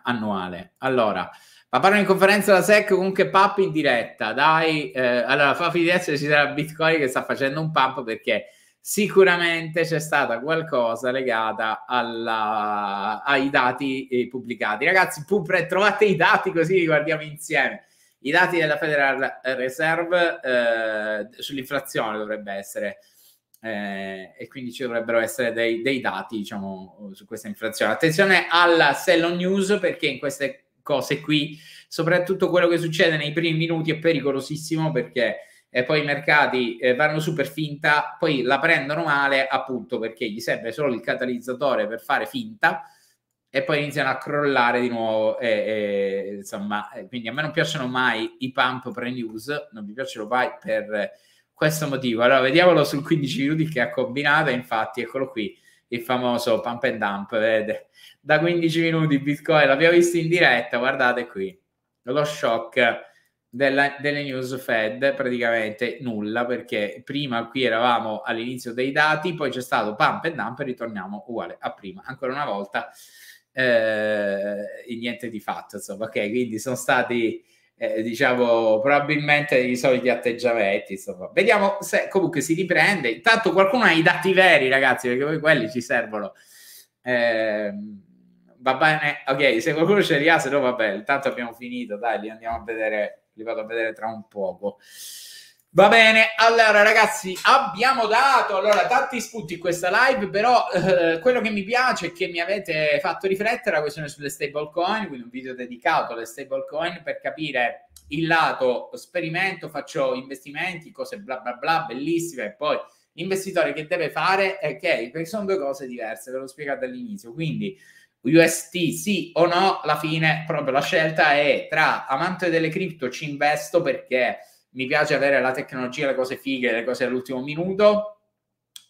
annuale. Allora, ma parlo in conferenza da SEC comunque pump in diretta, dai, eh, allora fa finire ci sarà Bitcoin che sta facendo un pump perché sicuramente c'è stata qualcosa legata alla, ai dati eh, pubblicati. Ragazzi, pure, trovate i dati così li guardiamo insieme. I dati della Federal Reserve eh, sull'inflazione dovrebbe essere. Eh, e quindi ci dovrebbero essere dei, dei dati diciamo, su questa inflazione. Attenzione alla Sello News perché in queste cose qui, soprattutto quello che succede nei primi minuti è pericolosissimo perché e poi i mercati eh, vanno su per finta, poi la prendono male appunto perché gli serve solo il catalizzatore per fare finta e poi iniziano a crollare di nuovo. E, e, insomma, quindi a me non piacciono mai i pump pre-news, non mi piacciono mai per questo motivo. Allora, vediamolo sul 15 minuti che ha combinato, infatti, eccolo qui, il famoso pump and dump, vedete? Da 15 minuti Bitcoin, l'abbiamo visto in diretta, guardate qui, lo shock della, delle news Fed praticamente nulla perché prima qui eravamo all'inizio dei dati, poi c'è stato pump e dump e ritorniamo uguale a prima. Ancora una volta eh, niente di fatto, insomma, ok, quindi sono stati eh, diciamo probabilmente i soliti atteggiamenti, insomma. Vediamo se comunque si riprende. Intanto qualcuno ha i dati veri, ragazzi, perché poi quelli ci servono. Eh, va bene, ok, se qualcuno ce li ha, se no va bene, intanto abbiamo finito, dai, li andiamo a vedere li vado a vedere tra un poco. Va bene, allora ragazzi, abbiamo dato allora, tanti spunti in questa live, però eh, quello che mi piace è che mi avete fatto riflettere la questione sulle stablecoin, quindi un video dedicato alle stablecoin per capire il lato sperimento, faccio investimenti, cose bla bla bla, bellissime, e poi l'investitore che deve fare è che, perché sono due cose diverse, ve l'ho spiegato all'inizio, quindi UST sì o no, alla fine proprio la scelta è tra amante delle cripto ci investo perché mi piace avere la tecnologia, le cose fighe, le cose all'ultimo minuto,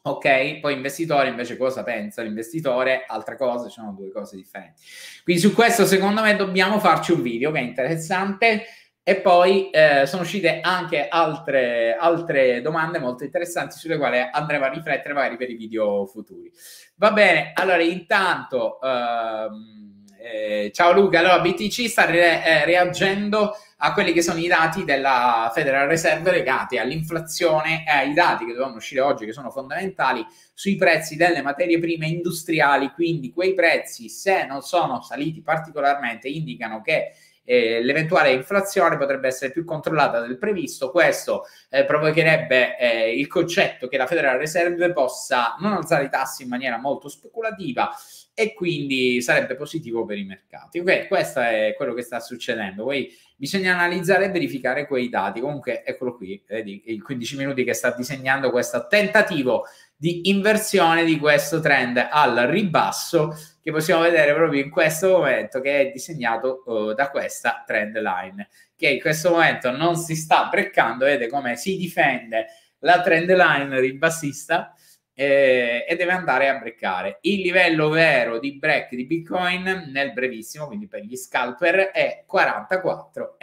ok? Poi investitore invece cosa pensa? L'investitore, altre cose, sono due cose differenti. Quindi su questo secondo me dobbiamo farci un video che è interessante e poi eh, sono uscite anche altre, altre, domande molto interessanti sulle quali andremo a riflettere magari per i video futuri. Va bene, allora intanto, ehm, eh, ciao Luca, allora BTC sta re, eh, reagendo a quelli che sono i dati della Federal Reserve legati all'inflazione e ai dati che dovevano uscire oggi, che sono fondamentali, sui prezzi delle materie prime industriali. Quindi quei prezzi, se non sono saliti particolarmente, indicano che eh, l'eventuale inflazione potrebbe essere più controllata del previsto. Questo eh, provocherebbe eh, il concetto che la Federal Reserve possa non alzare i tassi in maniera molto speculativa e quindi sarebbe positivo per i mercati. Ok, questo è quello che sta succedendo. Poi bisogna analizzare e verificare quei dati. Comunque, eccolo qui, vedi, i 15 minuti che sta disegnando questo tentativo di inversione di questo trend al ribasso che possiamo vedere proprio in questo momento che è disegnato uh, da questa trend line che in questo momento non si sta breccando vedete come si difende la trend line ribassista eh, e deve andare a breccare. Il livello vero di break di Bitcoin nel brevissimo, quindi per gli scalper, è 44,4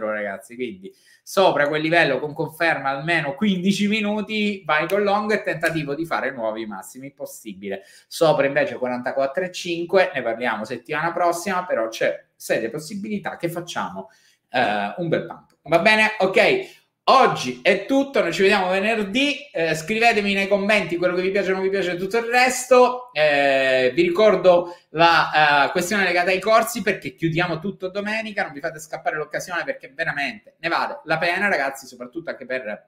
ragazzi. Quindi sopra quel livello con conferma almeno 15 minuti, vai con long e tentativo di fare nuovi massimi possibile. Sopra invece 44,5, ne parliamo settimana prossima, però c'è serie possibilità che facciamo eh, un bel pump. Va bene? Ok. Oggi è tutto, noi ci vediamo venerdì, eh, scrivetemi nei commenti quello che vi piace o non vi piace e tutto il resto, eh, vi ricordo la uh, questione legata ai corsi perché chiudiamo tutto domenica, non vi fate scappare l'occasione perché veramente ne vale la pena ragazzi, soprattutto anche per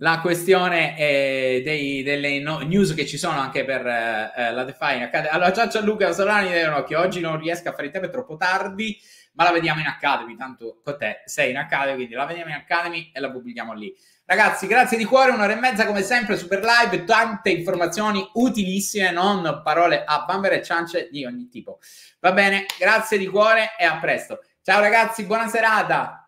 la questione eh, dei, delle no- news che ci sono anche per eh, eh la Define Academy. Allora, ciao ciao Luca Solani, un occhio. Oggi non riesco a fare in tempo, è troppo tardi ma la vediamo in Academy, tanto con te sei in Academy, quindi la vediamo in Academy e la pubblichiamo lì. Ragazzi, grazie di cuore, un'ora e mezza come sempre, super live, tante informazioni utilissime, non parole a bambere e ciance di ogni tipo. Va bene, grazie di cuore e a presto. Ciao ragazzi, buona serata!